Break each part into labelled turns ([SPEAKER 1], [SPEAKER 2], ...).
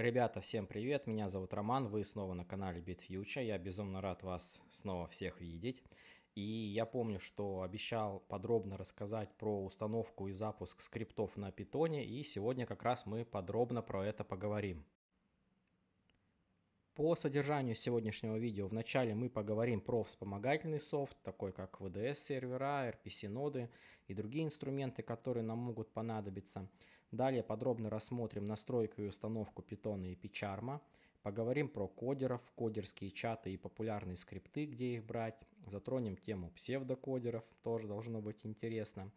[SPEAKER 1] Ребята, всем привет, меня зовут Роман, вы снова на канале BitFuture, я безумно рад вас снова всех видеть. И я помню, что обещал подробно рассказать про установку и запуск скриптов на питоне, и сегодня как раз мы подробно про это поговорим. По содержанию сегодняшнего видео вначале мы поговорим про вспомогательный софт, такой как VDS сервера, RPC ноды и другие инструменты, которые нам могут понадобиться. Далее подробно рассмотрим настройку и установку Python и PyCharm. Поговорим про кодеров, кодерские чаты и популярные скрипты, где их брать. Затронем тему псевдокодеров, тоже должно быть интересно.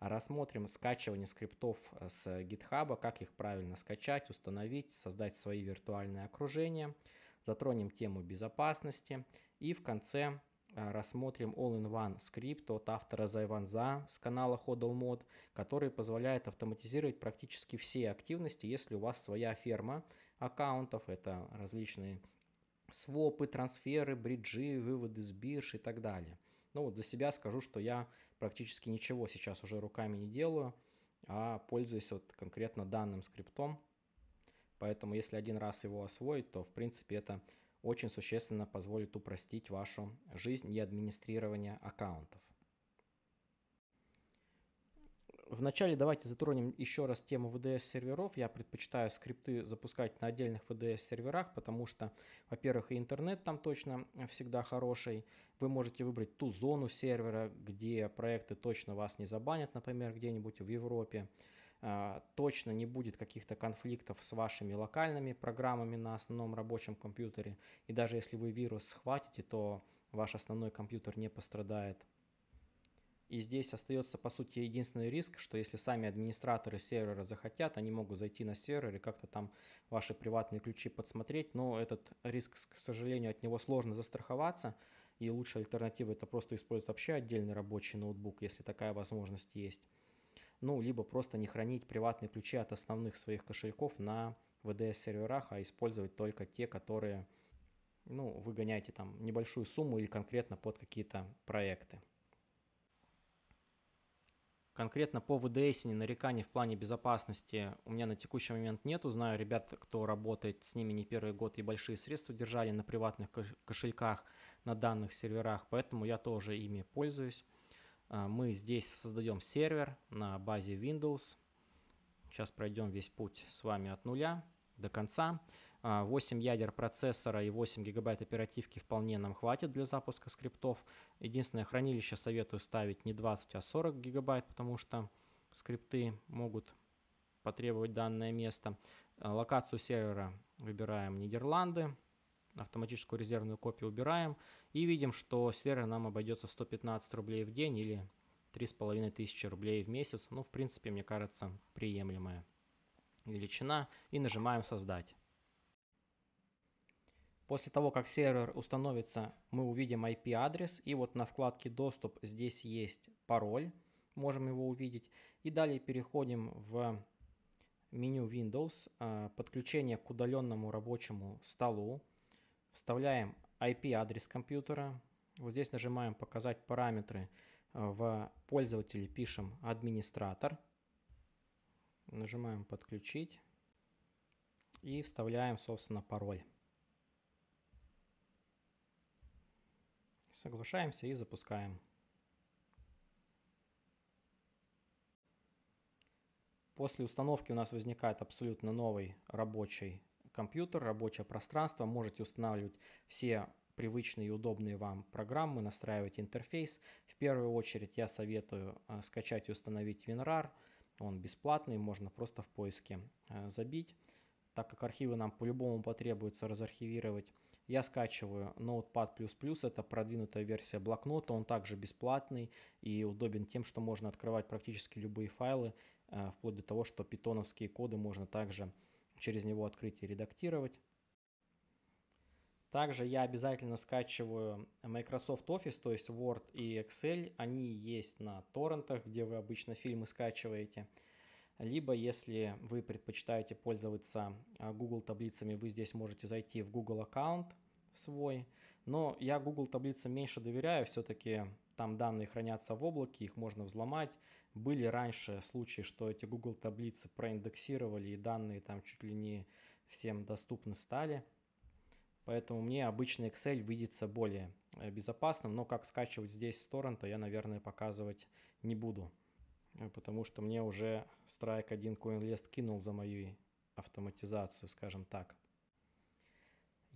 [SPEAKER 1] Рассмотрим скачивание скриптов э, с GitHub, как их правильно скачать, установить, создать свои виртуальные окружения. Затронем тему безопасности. И в конце Э, рассмотрим All-in-One скрипт от автора Зайванза с канала HodlMod, который позволяет автоматизировать практически все активности, если у вас своя ферма аккаунтов, это различные свопы, трансферы, бриджи, выводы с бирж и так далее. Ну вот за себя скажу, что я практически ничего сейчас уже руками не делаю, а пользуюсь вот конкретно данным скриптом. Поэтому если один раз его освоить, то в принципе это очень существенно позволит упростить вашу жизнь и администрирование аккаунтов. Вначале давайте затронем еще раз тему VDS-серверов. Я предпочитаю скрипты запускать на отдельных VDS-серверах, потому что, во-первых, и интернет там точно всегда хороший. Вы можете выбрать ту зону сервера, где проекты точно вас не забанят, например, где-нибудь в Европе. А, точно не будет каких-то конфликтов с вашими локальными программами на основном рабочем компьютере. И даже если вы вирус схватите, то ваш основной компьютер не пострадает. И здесь остается, по сути, единственный риск, что если сами администраторы сервера захотят, они могут зайти на сервер и как-то там ваши приватные ключи подсмотреть. Но этот риск, к сожалению, от него сложно застраховаться. И лучшая альтернатива это просто использовать вообще отдельный рабочий ноутбук, если такая возможность есть ну, либо просто не хранить приватные ключи от основных своих кошельков на VDS-серверах, а использовать только те, которые, ну, вы гоняете там небольшую сумму или конкретно под какие-то проекты. Конкретно по VDS нареканий в плане безопасности у меня на текущий момент нету. Знаю ребят, кто работает с ними не первый год и большие средства держали на приватных кошельках, на данных серверах, поэтому я тоже ими пользуюсь. А, мы здесь создаем сервер на базе Windows. Сейчас пройдем весь путь с вами от нуля до конца. 8 а, ядер процессора и 8 гигабайт оперативки вполне нам хватит для запуска скриптов. Единственное, хранилище советую ставить не 20, а 40 гигабайт, потому что скрипты могут потребовать данное место. А, локацию сервера выбираем Нидерланды автоматическую резервную копию убираем и видим, что сфера нам обойдется 115 рублей в день или 3500 рублей в месяц. Ну, в принципе, мне кажется, приемлемая величина. И нажимаем «Создать». После того, как сервер установится, мы увидим IP-адрес. И вот на вкладке «Доступ» здесь есть пароль. Можем его увидеть. И далее переходим в меню Windows, э, подключение к удаленному рабочему столу. Вставляем IP-адрес компьютера. Вот здесь нажимаем «Показать параметры». Э, в пользователе пишем «Администратор». Нажимаем «Подключить». И вставляем, собственно, пароль. Соглашаемся и запускаем. После установки у нас возникает абсолютно новый рабочий компьютер, рабочее пространство, можете устанавливать все привычные и удобные вам программы, настраивать интерфейс. В первую очередь я советую э, скачать и установить WinRAR, он бесплатный, можно просто в поиске э, забить. Так как архивы нам по-любому потребуется разархивировать, я скачиваю Notepad++, это продвинутая версия блокнота, он также бесплатный и удобен тем, что можно открывать практически любые файлы, э, вплоть до того, что питоновские коды можно также через него открыть и редактировать. Также я обязательно скачиваю Microsoft Office, то есть Word и Excel. Они есть на торрентах, где вы обычно фильмы скачиваете. Либо, если вы предпочитаете пользоваться а, Google таблицами, вы здесь можете зайти в Google аккаунт свой. Но я Google таблицам меньше доверяю, все-таки там данные хранятся в облаке, их можно взломать. Были раньше случаи, что эти Google таблицы проиндексировали и данные там чуть ли не всем доступны стали. Поэтому мне обычный Excel видится более э, безопасным, но как скачивать здесь с торрента я, наверное, показывать не буду, э, потому что мне уже Strike 1 CoinList кинул за мою автоматизацию, скажем так.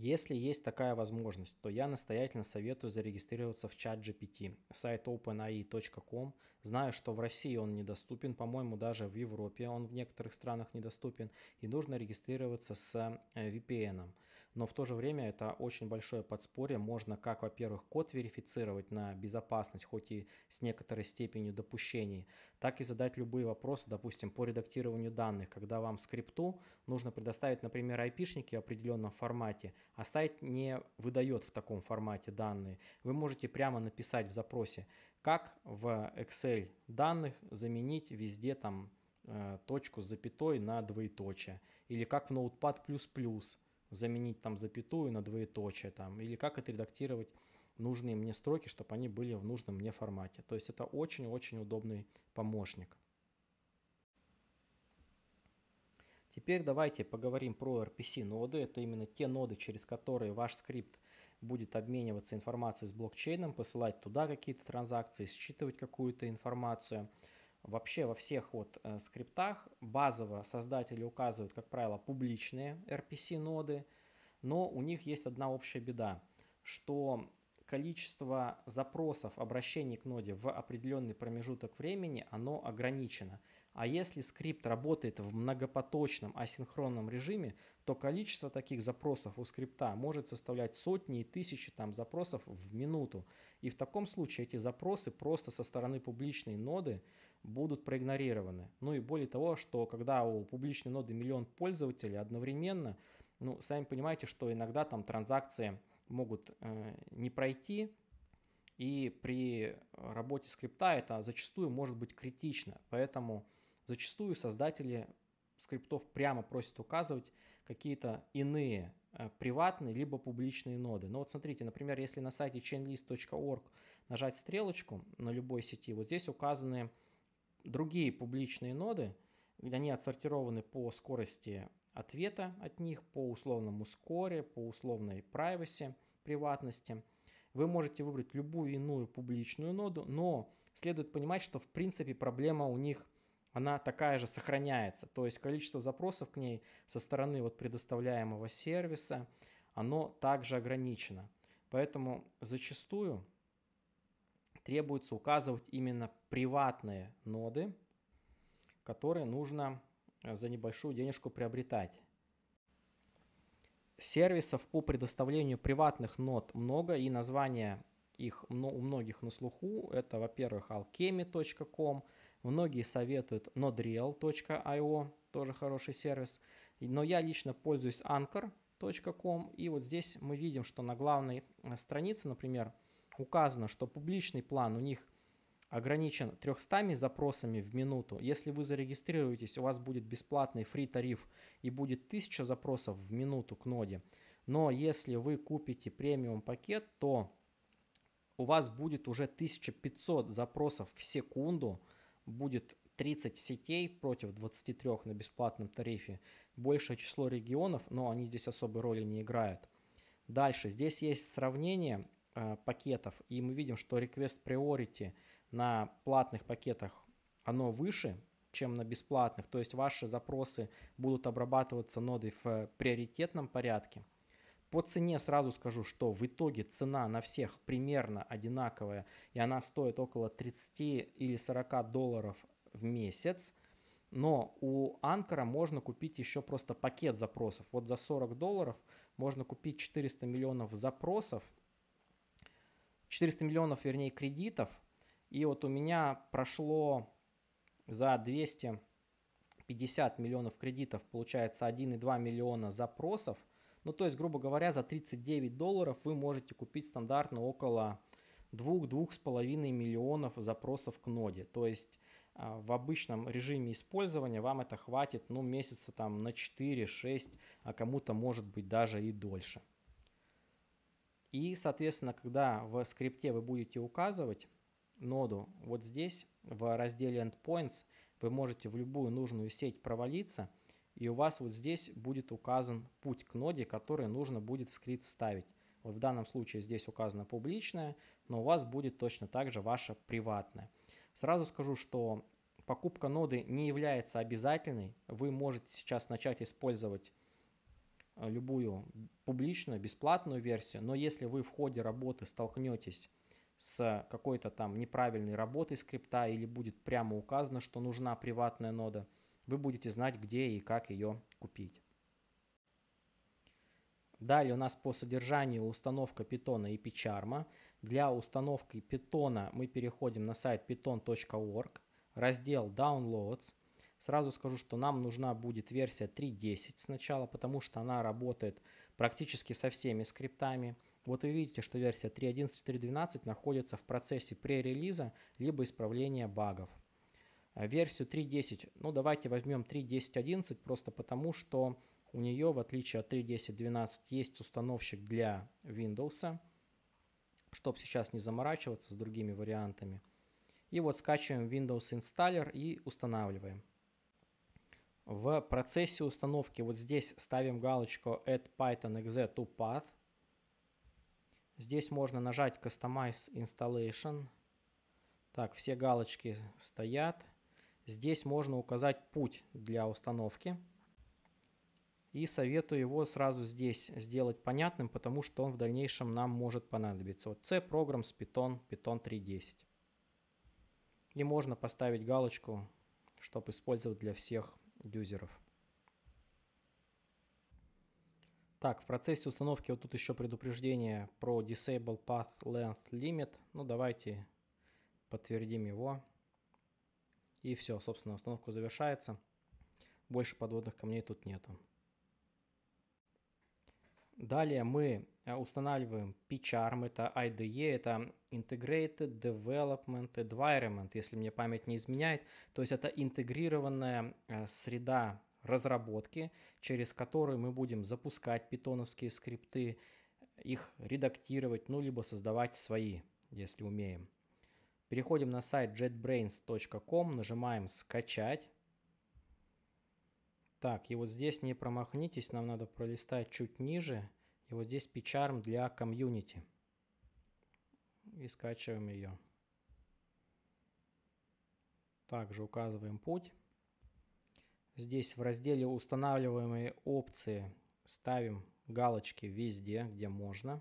[SPEAKER 1] Если есть такая возможность, то я настоятельно советую зарегистрироваться в чат GPT, сайт openai.com. Знаю, что в России он недоступен, по-моему, даже в Европе он в некоторых странах недоступен, и нужно регистрироваться с э, VPN. -ом но в то же время это очень большое подспорье. Можно как, во-первых, код верифицировать на безопасность, хоть и с некоторой степенью допущений, так и задать любые вопросы, допустим, по редактированию данных, когда вам скрипту нужно предоставить, например, айпишники в определенном формате, а сайт не выдает в таком формате данные. Вы можете прямо написать в запросе, как в Excel данных заменить везде там э, точку с запятой на двоеточие, или как в Notepad++, заменить там запятую на двоеточие там, или как отредактировать нужные мне строки, чтобы они были в нужном мне формате. То есть это очень-очень удобный помощник. Теперь давайте поговорим про RPC ноды. Это именно те ноды, через которые ваш скрипт будет обмениваться информацией с блокчейном, посылать туда какие-то транзакции, считывать какую-то информацию – Вообще во всех вот э, скриптах базово создатели указывают, как правило, публичные RPC-ноды, но у них есть одна общая беда, что количество запросов, обращений к ноде в определенный промежуток времени, оно ограничено. А если скрипт работает в многопоточном асинхронном режиме, то количество таких запросов у скрипта может составлять сотни и тысячи там, запросов в минуту. И в таком случае эти запросы просто со стороны публичной ноды будут проигнорированы. Ну и более того, что когда у публичной ноды миллион пользователей одновременно, ну, сами понимаете, что иногда там транзакции могут э, не пройти, и при работе скрипта это зачастую может быть критично. Поэтому зачастую создатели скриптов прямо просят указывать какие-то иные э, приватные либо публичные ноды. Но вот смотрите, например, если на сайте chainlist.org нажать стрелочку на любой сети, вот здесь указаны другие публичные ноды, они отсортированы по скорости ответа от них, по условному скоре, по условной privacy, приватности. Вы можете выбрать любую иную публичную ноду, но следует понимать, что в принципе проблема у них она такая же сохраняется. То есть количество запросов к ней со стороны вот предоставляемого сервиса, оно также ограничено. Поэтому зачастую требуется указывать именно приватные ноды, которые нужно э, за небольшую денежку приобретать. Сервисов по предоставлению приватных нод много, и названия их у многих на слуху. Это, во-первых, alchemy.com, многие советуют nodreal.io, тоже хороший сервис. Но я лично пользуюсь anchor.com, и вот здесь мы видим, что на главной э, странице, например, указано, что публичный план у них ограничен 300 запросами в минуту. Если вы зарегистрируетесь, у вас будет бесплатный фри тариф и будет 1000 запросов в минуту к ноде. Но если вы купите премиум пакет, то у вас будет уже 1500 запросов в секунду, будет 30 сетей против 23 на бесплатном тарифе, большее число регионов, но они здесь особой роли не играют. Дальше, здесь есть сравнение Э, пакетов, и мы видим, что request priority на платных пакетах, оно выше, чем на бесплатных. То есть ваши запросы будут обрабатываться нодой в приоритетном порядке. По цене сразу скажу, что в итоге цена на всех примерно одинаковая, и она стоит около 30 или 40 долларов в месяц. Но у Анкора можно купить еще просто пакет запросов. Вот за 40 долларов можно купить 400 миллионов запросов 400 миллионов, вернее, кредитов. И вот у меня прошло за 250 миллионов кредитов, получается 1,2 миллиона запросов. Ну, то есть, грубо говоря, за 39 долларов вы можете купить стандартно около 2-2,5 миллионов запросов к ноде. То есть а, в обычном режиме использования вам это хватит ну, месяца там, на 4-6, а кому-то может быть даже и дольше. И, соответственно, когда в скрипте вы будете указывать ноду, вот здесь в разделе Endpoints вы можете в любую нужную сеть провалиться, и у вас вот здесь будет указан путь к ноде, который нужно будет в скрипт вставить. Вот в данном случае здесь указано публичное, но у вас будет точно так же ваше приватное. Сразу скажу, что покупка ноды не является обязательной. Вы можете сейчас начать использовать а, любую публичную, бесплатную версию, но если вы в ходе работы столкнетесь с какой-то там неправильной работой скрипта или будет прямо указано, что нужна приватная нода, вы будете знать, где и как ее купить. Далее у нас по содержанию установка питона и пичарма. Для установки питона мы переходим на сайт python.org, раздел Downloads – Сразу скажу, что нам нужна будет версия 3.10 сначала, потому что она работает практически со всеми скриптами. Вот вы видите, что версия 3.11 и 3.12 находятся в процессе пререлиза либо исправления багов. А версию 3.10, ну давайте возьмем 3.10.11 просто потому, что у нее, в отличие от 3.10.12, есть установщик для Windows, чтобы сейчас не заморачиваться с другими вариантами. И вот скачиваем Windows Installer и устанавливаем. В процессе установки вот здесь ставим галочку add python exe to path. Здесь можно нажать customize installation. Так, все галочки стоят. Здесь можно указать путь для установки. И советую его сразу здесь сделать понятным, потому что он в дальнейшем нам может понадобиться. Вот C Programs Python, Python 3.10. И можно поставить галочку, чтобы использовать для всех дюзеров. Так, в процессе установки вот тут еще предупреждение про Disable Path Length Limit. Ну, давайте подтвердим его. И все, собственно, установка завершается. Больше подводных камней тут нету. Далее мы Э, устанавливаем PCharm, это IDE, это Integrated Development Environment, если мне память не изменяет. То есть это интегрированная э, среда разработки, через которую мы будем запускать питоновские скрипты, их редактировать, ну, либо создавать свои, если умеем. Переходим на сайт jetbrains.com, нажимаем «Скачать». Так, и вот здесь не промахнитесь, нам надо пролистать чуть ниже – и вот здесь PCharm для комьюнити. И скачиваем ее. Также указываем путь. Здесь в разделе устанавливаемые опции ставим галочки везде, где можно.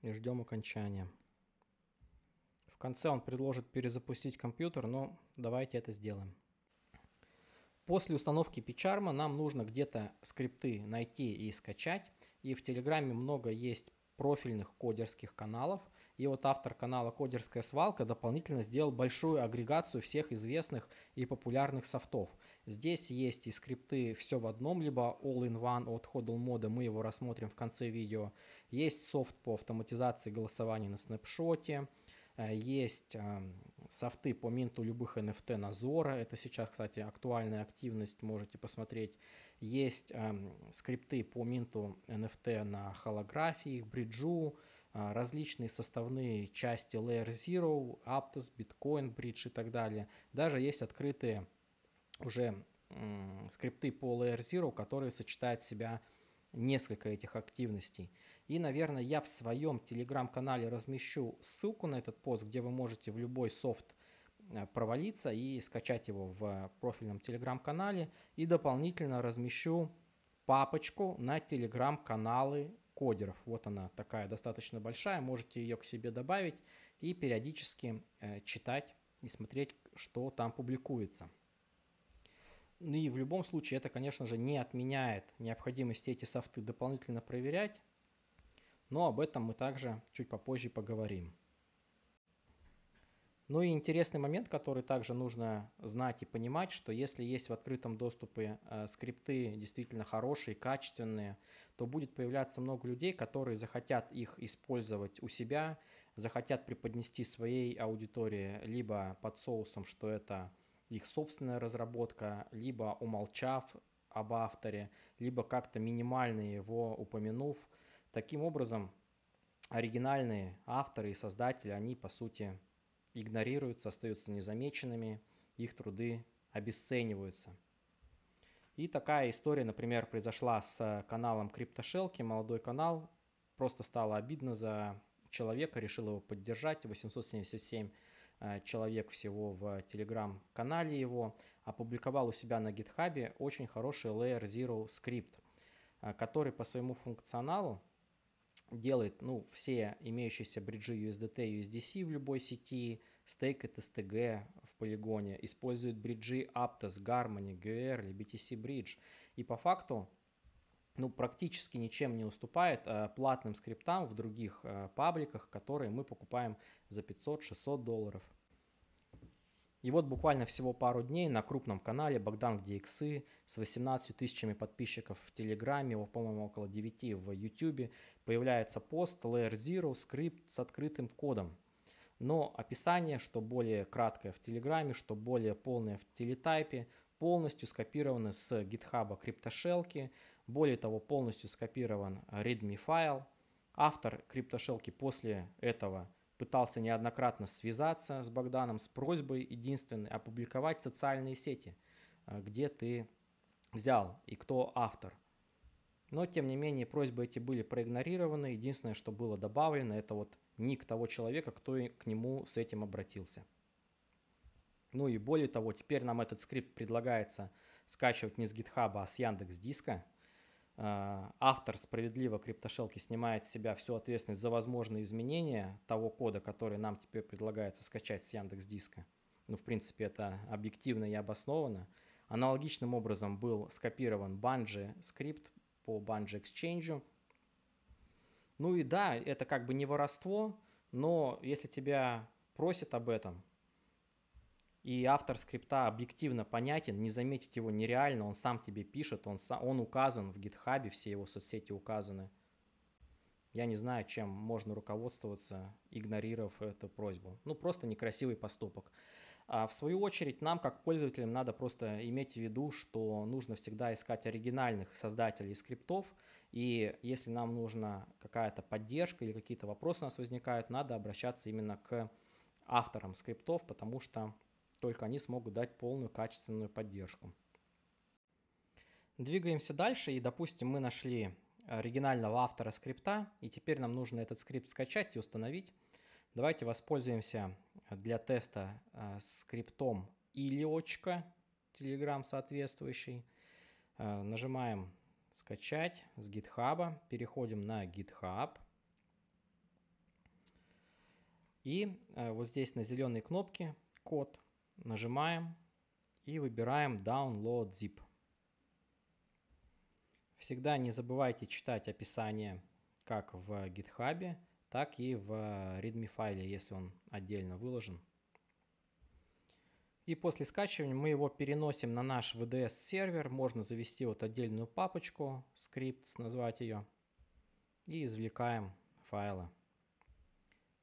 [SPEAKER 1] И ждем окончания. В конце он предложит перезапустить компьютер, но давайте это сделаем. После установки PCharm нам нужно где-то скрипты найти и скачать. И в Телеграме много есть профильных кодерских каналов. И вот автор канала «Кодерская свалка» дополнительно сделал большую агрегацию всех известных и популярных софтов. Здесь есть и скрипты «Все в одном», либо «All-in-one» от Hodl мода. мы его рассмотрим в конце видео. Есть софт по автоматизации голосования на снапшоте, Э, есть софты по минту любых NFT на Zora. Это сейчас, кстати, актуальная активность, можете посмотреть. Есть скрипты по минту NFT на холографии, бриджу, а, различные составные части Layer Zero, Aptos, Bitcoin Bridge и так далее. Даже есть открытые уже скрипты по Layer Zero, которые сочетают в себя несколько этих активностей. И, наверное, я в своем телеграм-канале размещу ссылку на этот пост, где вы можете в любой софт э, провалиться и скачать его в э, профильном телеграм-канале. И дополнительно размещу папочку на телеграм-каналы кодеров. Вот она такая достаточно большая, можете ее к себе добавить и периодически э, читать и смотреть, что там публикуется. Ну и в любом случае это, конечно же, не отменяет необходимости эти софты дополнительно проверять, но об этом мы также чуть попозже поговорим. Ну и интересный момент, который также нужно знать и понимать, что если есть в открытом доступе э, скрипты действительно хорошие, качественные, то будет появляться много людей, которые захотят их использовать у себя, захотят преподнести своей аудитории либо под соусом, что это их собственная разработка, либо умолчав об авторе, либо как-то минимально его упомянув. Таким образом, оригинальные авторы и создатели, они по сути игнорируются, остаются незамеченными, их труды обесцениваются. И такая история, например, произошла с каналом Криптошелки, молодой канал, просто стало обидно за человека, решил его поддержать, 877 Э, человек всего в телеграм-канале его, опубликовал у себя на гитхабе очень хороший Layer Zero скрипт, э, который по своему функционалу делает ну, все имеющиеся бриджи USDT и USDC в любой сети, стейкает STG в полигоне, использует бриджи Aptos, Harmony, GR или BTC Bridge. И по факту ну, практически ничем не уступает э, платным скриптам в других э, пабликах, которые мы покупаем за 500-600 долларов. И вот буквально всего пару дней на крупном канале Богдан где иксы с 18 тысячами подписчиков в Телеграме, его, по-моему, около 9 в Ютубе, появляется пост Layer Zero скрипт с открытым кодом. Но описание, что более краткое в Телеграме, что более полное в Телетайпе, полностью скопированы с гитхаба криптошелки, более того, полностью скопирован э, readme файл. Автор криптошелки после этого пытался неоднократно связаться с Богданом с просьбой единственной опубликовать социальные сети, э, где ты взял и кто автор. Но, тем не менее, просьбы эти были проигнорированы. Единственное, что было добавлено, это вот ник того человека, кто к нему с этим обратился. Ну и более того, теперь нам этот скрипт предлагается скачивать не с GitHub, а с Яндекс Диска – Э, автор справедливо криптошелки снимает с себя всю ответственность за возможные изменения того кода, который нам теперь предлагается скачать с Яндекс Диска. Ну, в принципе, это объективно и обоснованно. Аналогичным образом был скопирован банджи скрипт по банджи Exchange. Ну и да, это как бы не воровство, но если тебя просят об этом, и автор скрипта объективно понятен, не заметить его нереально, он сам тебе пишет, он, он указан в гитхабе, все его соцсети указаны. Я не знаю, чем можно руководствоваться, игнорировав эту просьбу. Ну, просто некрасивый поступок. А в свою очередь, нам, как пользователям, надо просто иметь в виду, что нужно всегда искать оригинальных создателей скриптов, и если нам нужна какая-то поддержка или какие-то вопросы у нас возникают, надо обращаться именно к авторам скриптов, потому что только они смогут дать полную качественную поддержку. Двигаемся дальше, и, допустим, мы нашли оригинального автора скрипта, и теперь нам нужно этот скрипт скачать и установить. Давайте воспользуемся для теста э, скриптом Илиочка, Telegram соответствующий. Э, нажимаем «Скачать» с GitHub, переходим на GitHub. И э, вот здесь на зеленой кнопке «Код» нажимаем и выбираем Download Zip. Всегда не забывайте читать описание как в GitHub, так и в README файле, если он отдельно выложен. И после скачивания мы его переносим на наш VDS сервер. Можно завести вот отдельную папочку, скрипт назвать ее, и извлекаем файлы.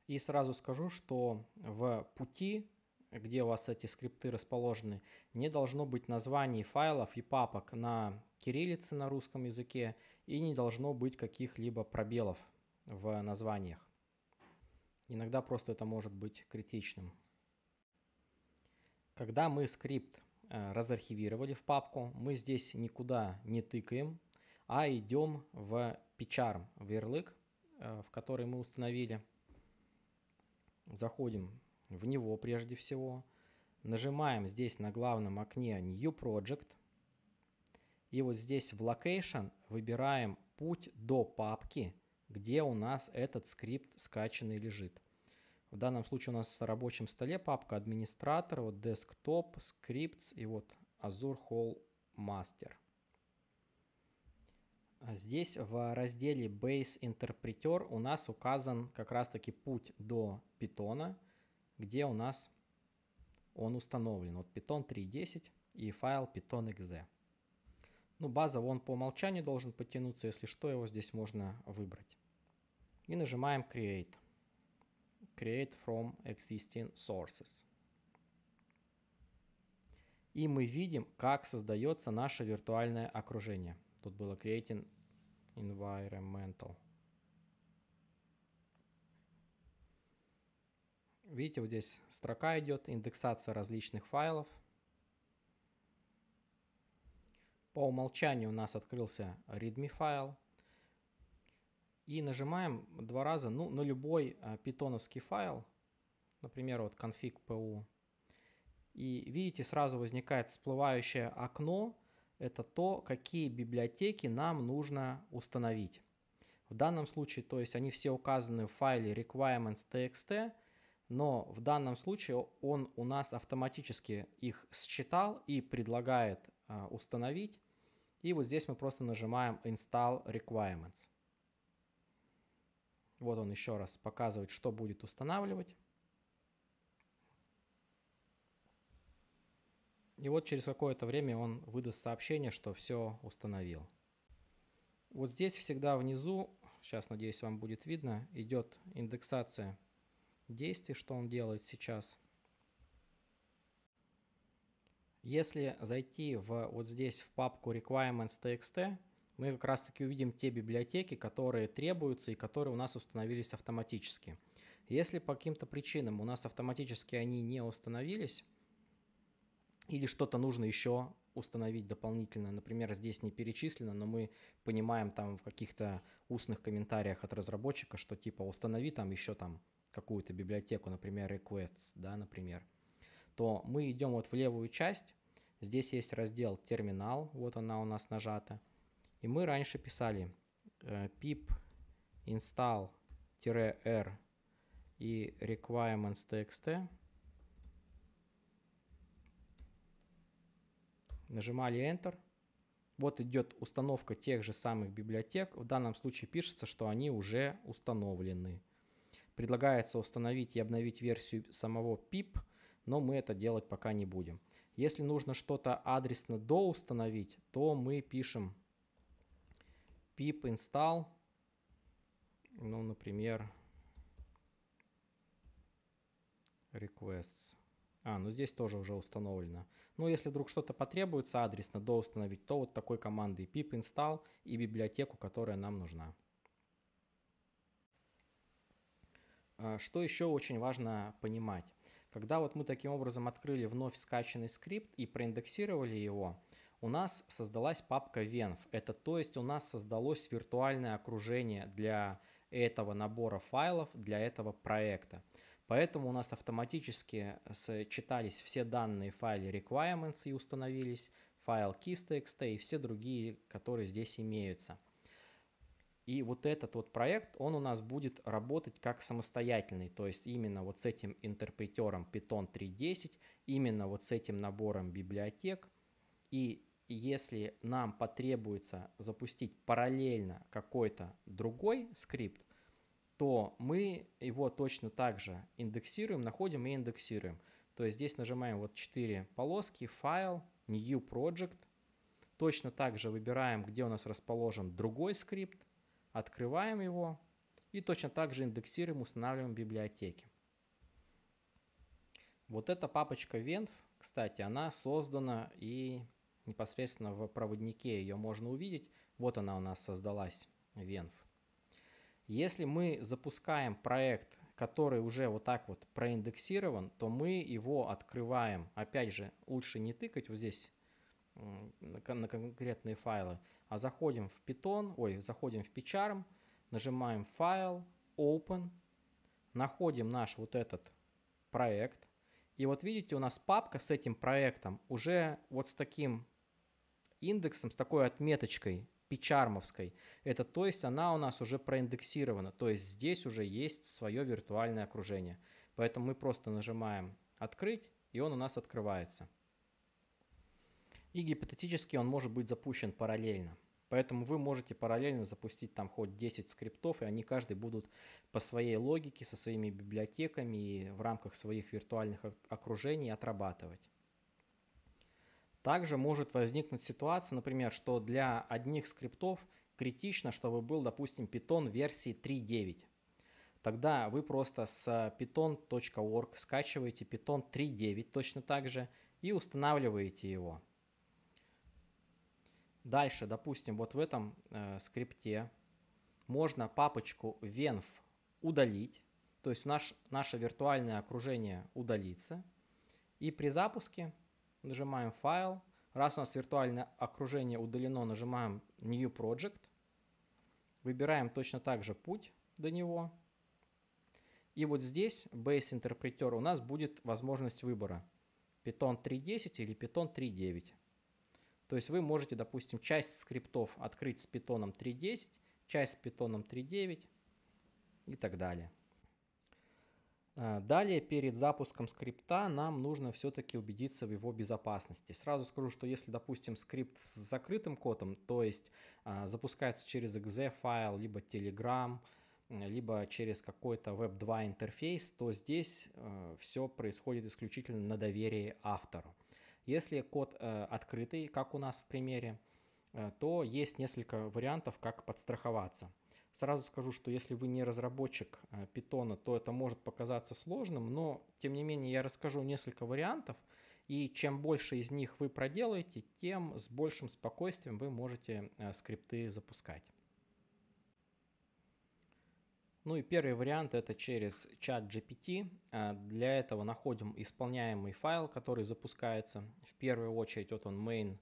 [SPEAKER 1] И сразу скажу, что в пути где у вас эти скрипты расположены, не должно быть названий файлов и папок на кириллице на русском языке и не должно быть каких-либо пробелов в названиях. Иногда просто это может быть критичным. Когда мы скрипт э, разархивировали в папку, мы здесь никуда не тыкаем, а идем в PCharm, в ярлык, э, в который мы установили. Заходим в него прежде всего. Нажимаем здесь на главном окне New Project. И вот здесь в Location выбираем путь до папки, где у нас этот скрипт скачанный лежит. В данном случае у нас на рабочем столе папка администратор, вот desktop, scripts и вот Azure Hall Master. Здесь в разделе Base Interpreter у нас указан как раз таки путь до питона где у нас он установлен. Вот Python 3.10 и файл python.exe. Ну, база он по умолчанию должен подтянуться, если что, его здесь можно выбрать. И нажимаем Create. Create from existing sources. И мы видим, как создается наше виртуальное окружение. Тут было Creating Environmental. Видите, вот здесь строка идет, индексация различных файлов. По умолчанию у нас открылся readme файл. И нажимаем два раза ну, на любой а, питоновский файл, например, вот config И видите, сразу возникает всплывающее окно. Это то, какие библиотеки нам нужно установить. В данном случае, то есть они все указаны в файле requirements.txt, но в данном случае он у нас автоматически их считал и предлагает а, установить. И вот здесь мы просто нажимаем Install Requirements. Вот он еще раз показывает, что будет устанавливать. И вот через какое-то время он выдаст сообщение, что все установил. Вот здесь всегда внизу, сейчас, надеюсь, вам будет видно, идет индексация действий, что он делает сейчас. Если зайти в, вот здесь в папку requirements.txt, мы как раз таки увидим те библиотеки, которые требуются и которые у нас установились автоматически. Если по каким-то причинам у нас автоматически они не установились, или что-то нужно еще установить дополнительно, например, здесь не перечислено, но мы понимаем там в каких-то устных комментариях от разработчика, что типа установи там еще там какую-то библиотеку, например, requests, да, например, то мы идем вот в левую часть, здесь есть раздел терминал, вот она у нас нажата, и мы раньше писали э, pip install-r и requirements.txt, нажимали Enter, вот идет установка тех же самых библиотек. В данном случае пишется, что они уже установлены. Предлагается установить и обновить версию самого PIP, но мы это делать пока не будем. Если нужно что-то адресно доустановить, то мы пишем pip install, ну, например, requests. А, ну здесь тоже уже установлено. Ну, если вдруг что-то потребуется адресно доустановить, то вот такой командой pip install и библиотеку, которая нам нужна. А, что еще очень важно понимать? Когда вот мы таким образом открыли вновь скачанный скрипт и проиндексировали его, у нас создалась папка venv. Это то есть у нас создалось виртуальное окружение для этого набора файлов, для этого проекта. Поэтому у нас автоматически читались все данные в файле requirements и установились файл keys.txt и все другие, которые здесь имеются. И вот этот вот проект, он у нас будет работать как самостоятельный, то есть именно вот с этим интерпретером Python 3.10, именно вот с этим набором библиотек. И если нам потребуется запустить параллельно какой-то другой скрипт, то мы его точно так же индексируем, находим и индексируем. То есть здесь нажимаем вот 4 полоски, файл, new project. Точно так же выбираем, где у нас расположен другой скрипт. Открываем его и точно так же индексируем, устанавливаем библиотеки. Вот эта папочка Venv, кстати, она создана и непосредственно в проводнике ее можно увидеть. Вот она у нас создалась, Venv. Если мы запускаем проект, который уже вот так вот проиндексирован, то мы его открываем. Опять же, лучше не тыкать вот здесь на конкретные файлы, а заходим в Python, ой, заходим в PyCharm, нажимаем файл, open, находим наш вот этот проект. И вот видите, у нас папка с этим проектом уже вот с таким индексом, с такой отметочкой пичармовской. Это то есть она у нас уже проиндексирована, то есть здесь уже есть свое виртуальное окружение. Поэтому мы просто нажимаем «Открыть», и он у нас открывается. И гипотетически он может быть запущен параллельно. Поэтому вы можете параллельно запустить там хоть 10 скриптов, и они каждый будут по своей логике, со своими библиотеками и в рамках своих виртуальных окружений отрабатывать. Также может возникнуть ситуация, например, что для одних скриптов критично, чтобы был, допустим, Python версии 3.9. Тогда вы просто с python.org скачиваете Python 3.9 точно так же и устанавливаете его. Дальше, допустим, вот в этом э, скрипте можно папочку venv удалить, то есть наш, наше виртуальное окружение удалится. И при запуске нажимаем файл. Раз у нас виртуальное окружение удалено, нажимаем New Project. Выбираем точно так же путь до него. И вот здесь Base Interpreter у нас будет возможность выбора. Python 3.10 или Python 3.9. То есть вы можете, допустим, часть скриптов открыть с Python 3.10, часть с Python 3.9 и так далее. А, далее, перед запуском скрипта нам нужно все-таки убедиться в его безопасности. Сразу скажу, что если, допустим, скрипт с закрытым кодом, то есть а, запускается через exe файл, либо Telegram, либо через какой-то Web2 интерфейс, то здесь а, э, все происходит исключительно на доверии автору. Если код э, открытый, как у нас в примере, э, то есть несколько вариантов, как подстраховаться. Сразу скажу, что если вы не разработчик э, то это может показаться сложным, но тем не менее я расскажу несколько вариантов, и чем больше из них вы проделаете, тем с большим спокойствием вы можете э, скрипты запускать. Ну и первый вариант это через чат GPT. А, для этого находим исполняемый файл, который запускается. В первую очередь вот он main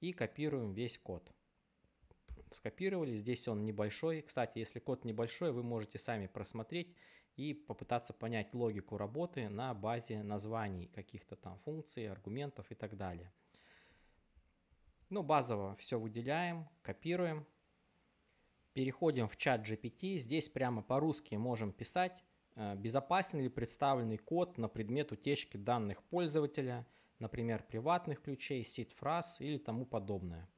[SPEAKER 1] и копируем весь код. Скопировали, здесь он небольшой. Кстати, если код небольшой, вы можете сами просмотреть и попытаться понять логику работы на базе названий каких-то там функций, аргументов и так далее. Ну, базово все выделяем, копируем переходим в чат GPT, здесь прямо по-русски можем писать, э, безопасен ли представленный код на предмет утечки данных пользователя, например, приватных ключей, сид-фраз или тому подобное.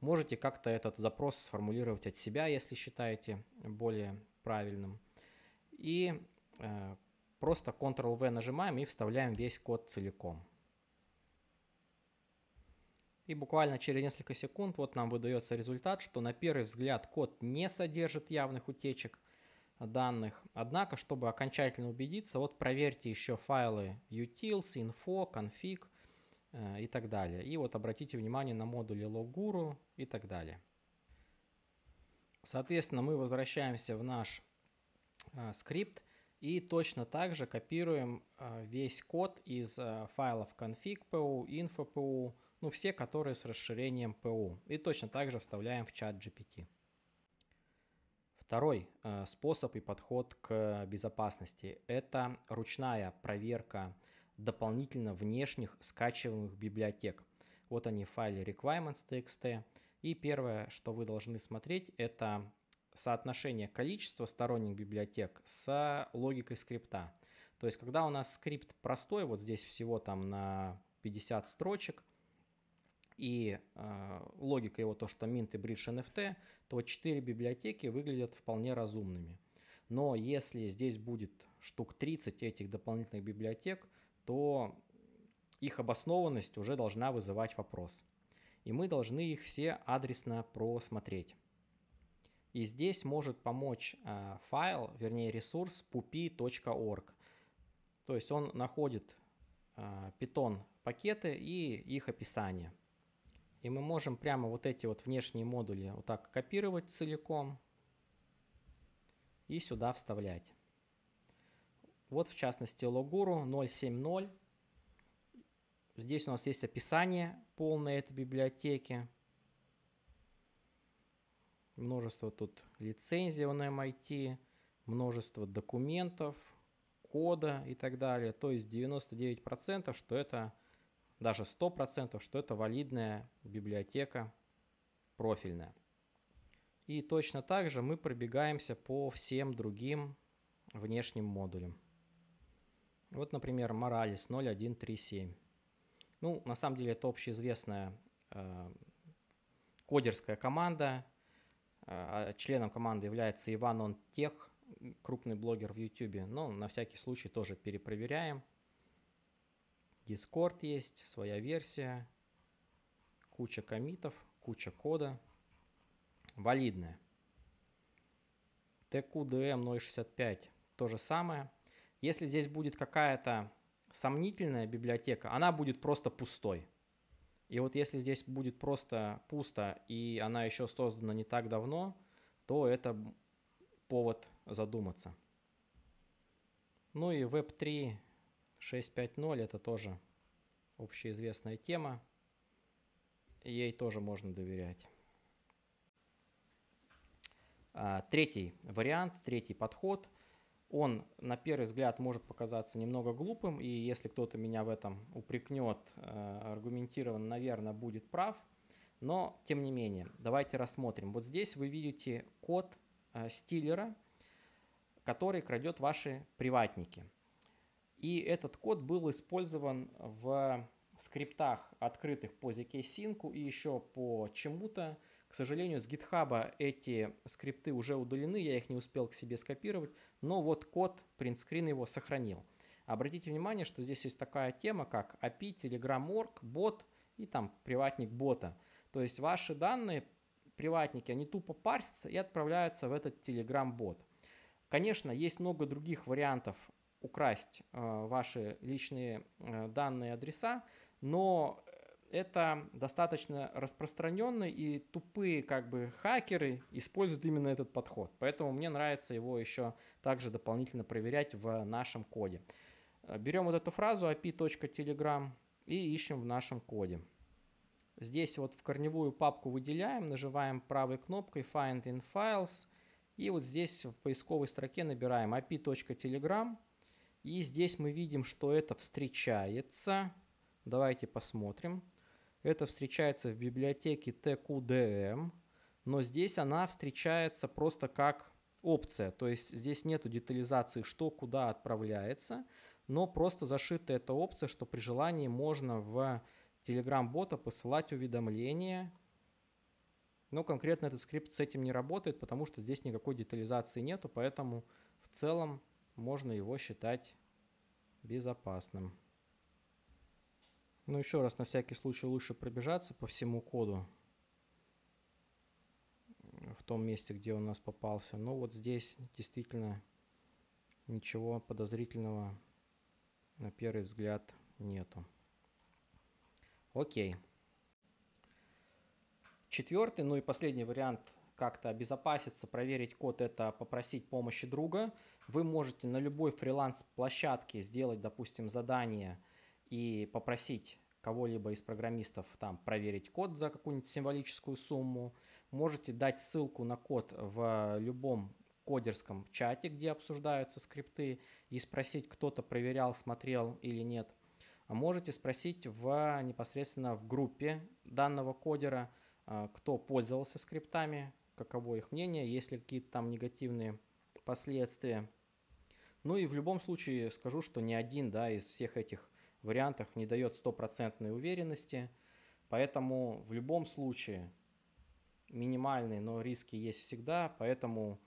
[SPEAKER 1] Можете как-то этот запрос сформулировать от себя, если считаете более правильным. И э, просто Ctrl-V нажимаем и вставляем весь код целиком. И буквально через несколько секунд вот нам выдается результат, что на первый взгляд код не содержит явных утечек данных. Однако, чтобы окончательно убедиться, вот проверьте еще файлы utils, info, config э, и так далее. И вот обратите внимание на модули loguru и так далее. Соответственно, мы возвращаемся в наш э, скрипт и точно так же копируем э, весь код из файлов config.pu, info.pu, ну все, которые с расширением ПУ, и точно так же вставляем в чат GPT. Второй э, способ и подход к безопасности – это ручная проверка дополнительно внешних скачиваемых библиотек. Вот они в файле requirements.txt. И первое, что вы должны смотреть, это соотношение количества сторонних библиотек с логикой скрипта. То есть, когда у нас скрипт простой, вот здесь всего там на 50 строчек, и э, логика его то, что Mint и Bridge NFT, то четыре библиотеки выглядят вполне разумными. Но если здесь будет штук 30 этих дополнительных библиотек, то их обоснованность уже должна вызывать вопрос. И мы должны их все адресно просмотреть. И здесь может помочь э, файл, вернее ресурс pupi.org. То есть он находит э, Python пакеты и их описание – и мы можем прямо вот эти вот внешние модули вот так копировать целиком и сюда вставлять. Вот в частности Loguru 0.7.0. Здесь у нас есть описание полной этой библиотеки. Множество тут лицензий на эм MIT, множество документов, кода и так далее. То есть 99%, что это даже 100%, что это валидная библиотека профильная. И точно так же мы пробегаемся по всем другим внешним модулям. Вот, например, Morales 0137. Ну, на самом деле, это общеизвестная э, кодерская команда. Э, а членом команды является Иван Онтех, крупный блогер в YouTube. Но ну, на всякий случай тоже перепроверяем. Discord есть, своя версия, куча комитов, куча кода, валидная. TQDM 065 то же самое. Если здесь будет какая-то сомнительная библиотека, она будет просто пустой. И вот если здесь будет просто пусто, и она еще создана не так давно, то это повод задуматься. Ну и Web3 6.5.0 это тоже общеизвестная тема. Ей тоже можно доверять. А, третий вариант, третий подход. Он, на первый взгляд, может показаться немного глупым, и если кто-то меня в этом упрекнет, э, аргументированно, наверное, будет прав. Но, тем не менее, давайте рассмотрим. Вот здесь вы видите код э, стилера, который крадет ваши приватники – и этот код был использован в скриптах, открытых по ZK Sync и еще по чему-то. К сожалению, с GitHub эти скрипты уже удалены, я их не успел к себе скопировать, но вот код, принтскрин его сохранил. Обратите внимание, что здесь есть такая тема, как API, Telegram.org, бот и там приватник бота. То есть ваши данные, приватники, они тупо парсятся и отправляются в этот Telegram-бот. Конечно, есть много других вариантов украсть а, ваши личные а, данные, адреса, но это достаточно распространенный и тупые как бы хакеры используют именно этот подход. Поэтому мне нравится его еще также дополнительно проверять в нашем коде. Берем вот эту фразу api.telegram и ищем в нашем коде. Здесь вот в корневую папку выделяем, нажимаем правой кнопкой Find in Files. И вот здесь в поисковой строке набираем api.telegram и здесь мы видим, что это встречается. Давайте посмотрим. Это встречается в библиотеке TQDM, но здесь она встречается просто как опция. То есть здесь нету детализации, что куда отправляется, но просто зашита эта опция, что при желании можно в Telegram-бота посылать уведомления. Но конкретно этот скрипт с этим не работает, потому что здесь никакой детализации нету, поэтому в целом можно его считать безопасным. Но ну, еще раз, на всякий случай лучше пробежаться по всему коду в том месте, где он у нас попался. Но вот здесь действительно ничего подозрительного на первый взгляд нету. Окей. Четвертый, ну и последний вариант как-то обезопаситься, проверить код, это попросить помощи друга. Вы можете на любой фриланс-площадке сделать, допустим, задание и попросить кого-либо из программистов там проверить код за какую-нибудь символическую сумму. Можете дать ссылку на код в любом кодерском чате, где обсуждаются скрипты, и спросить, кто-то проверял, смотрел или нет. А можете спросить в, непосредственно в группе данного кодера, а, кто пользовался скриптами, каково их мнение, есть ли какие-то там негативные последствия. Ну и в любом случае скажу, что ни один да, из всех этих вариантов не дает стопроцентной уверенности. Поэтому в любом случае минимальные, но риски есть всегда. Поэтому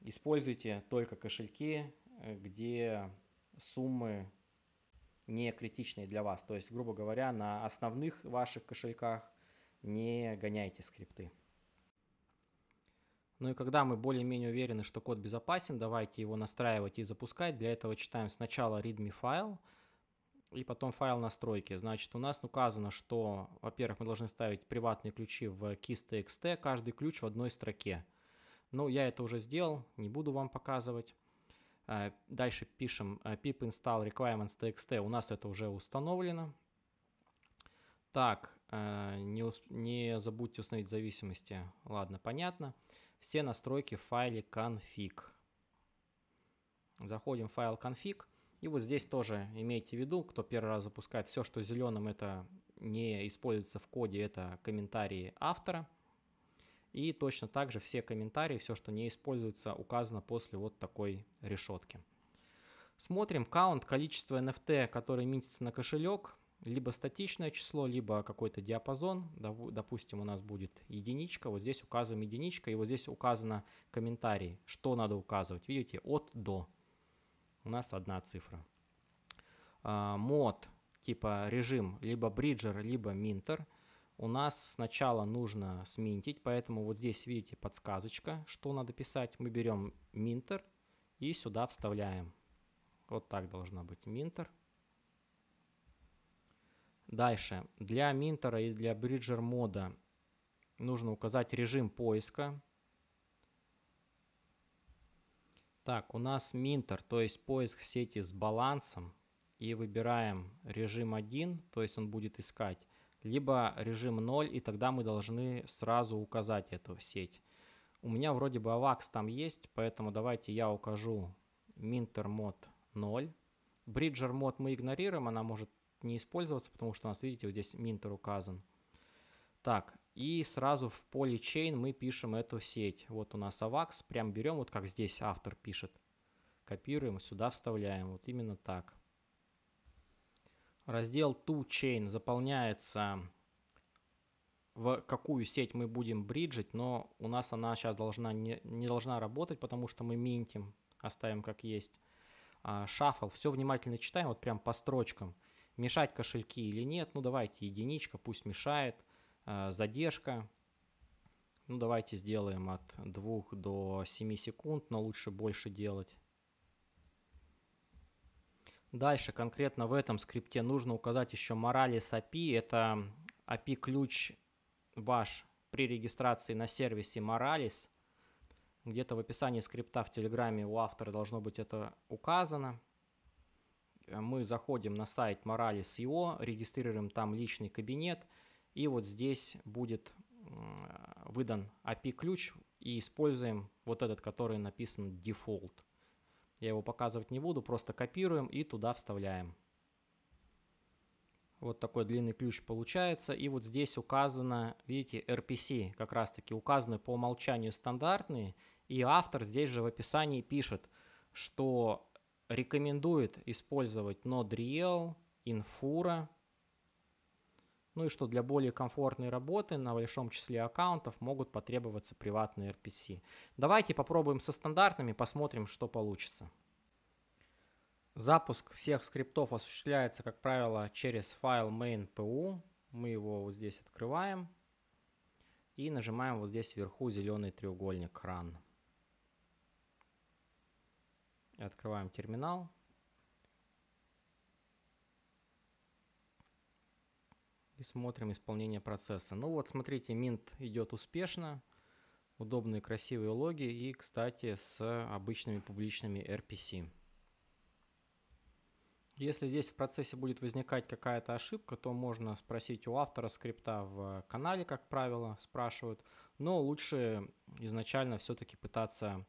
[SPEAKER 1] используйте только кошельки, э, где суммы не критичные для вас. То есть, грубо говоря, на основных ваших кошельках не гоняйте скрипты. Ну и когда мы более-менее уверены, что код безопасен, давайте его настраивать и запускать. Для этого читаем сначала readme файл и потом файл настройки. Значит, у нас указано, что, во-первых, мы должны ставить приватные ключи в keys.txt, каждый ключ в одной строке. Ну, я это уже сделал, не буду вам показывать. Э, дальше пишем э, pip install requirements.txt, у нас это уже установлено. Так, э, не, забудьте установить зависимости. Ладно, понятно. Понятно все настройки в файле config. Заходим в файл config. И вот здесь тоже имейте в виду, кто первый раз запускает, все, что зеленым, это не используется в коде, это комментарии автора. И точно так же все комментарии, все, что не используется, указано после вот такой решетки. Смотрим count, количество NFT, которое минтится на кошелек либо статичное число, либо какой-то диапазон. Допустим, у нас будет единичка. Вот здесь указываем единичка, и вот здесь указано комментарий, что надо указывать. Видите, от до. У нас одна цифра. А, мод, типа режим, либо бриджер, либо минтер. У нас сначала нужно сминтить, поэтому вот здесь, видите, подсказочка, что надо писать. Мы берем минтер и сюда вставляем. Вот так должно быть минтер. Minter Дальше. Для Минтера и для Bridger мода нужно указать режим поиска. Так, у нас Минтер, то есть поиск сети с балансом. И выбираем режим 1, то есть он будет искать. Либо режим 0, и тогда мы должны сразу указать эту сеть. У меня вроде бы AVAX там есть, поэтому давайте я укажу Minter мод 0. Bridger мод мы игнорируем, она может не использоваться, потому что у нас, видите, вот здесь минтер указан. Так, и сразу в поле chain мы пишем эту сеть. Вот у нас AVAX, прям берем, вот как здесь автор пишет. Копируем, сюда вставляем, вот именно так. Раздел toChain заполняется в какую сеть мы будем бриджить, но у нас она сейчас должна не, не должна работать, потому что мы минтим, оставим как есть. А, Шаффл, все внимательно читаем, вот прям по строчкам – мешать кошельки или нет. Ну, давайте единичка, пусть мешает. Э, задержка. Ну, давайте сделаем от 2 до 7 секунд, но лучше больше делать. Дальше конкретно в этом скрипте нужно указать еще моралис API. Это API-ключ ваш при регистрации на сервисе Morales. Где-то в описании скрипта в Телеграме у автора должно быть это указано мы заходим на сайт Moralis.io, регистрируем там личный кабинет, и вот здесь будет выдан API-ключ, и используем вот этот, который написан дефолт. Я его показывать не буду, просто копируем и туда вставляем. Вот такой длинный ключ получается. И вот здесь указано, видите, RPC, как раз таки указаны по умолчанию стандартные. И автор здесь же в описании пишет, что рекомендует использовать Node.real, Infura, ну и что для более комфортной работы на большом числе аккаунтов могут потребоваться приватные RPC. Давайте попробуем со стандартными, посмотрим, что получится. Запуск всех скриптов осуществляется, как правило, через файл main.pu. Мы его вот здесь открываем и нажимаем вот здесь вверху зеленый треугольник Run. Открываем терминал. И смотрим исполнение процесса. Ну вот, смотрите, mint идет успешно. Удобные, красивые логи. И, кстати, с обычными публичными RPC. Если здесь в процессе будет возникать какая-то ошибка, то можно спросить у автора скрипта в канале, как правило, спрашивают. Но лучше изначально все-таки пытаться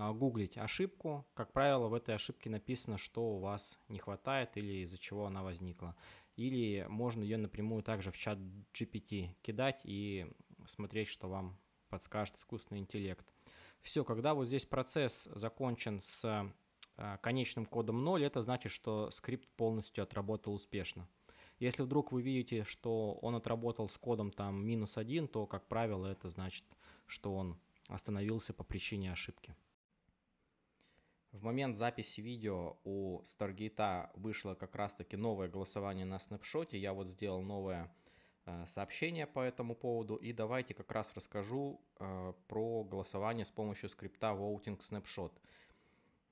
[SPEAKER 1] а, гуглить ошибку. Как правило, в этой ошибке написано, что у вас не хватает или из-за чего она возникла. Или можно ее напрямую также в чат GPT кидать и смотреть, что вам подскажет искусственный интеллект. Все, когда вот здесь процесс закончен с а, конечным кодом 0, это значит, что скрипт полностью отработал успешно. Если вдруг вы видите, что он отработал с кодом там минус 1, то, как правило, это значит, что он остановился по причине ошибки. В момент записи видео у Stargate вышло как раз-таки новое голосование на снапшоте. Я вот сделал новое э, сообщение по этому поводу. И давайте как раз расскажу э, про голосование с помощью скрипта Voting Snapshot.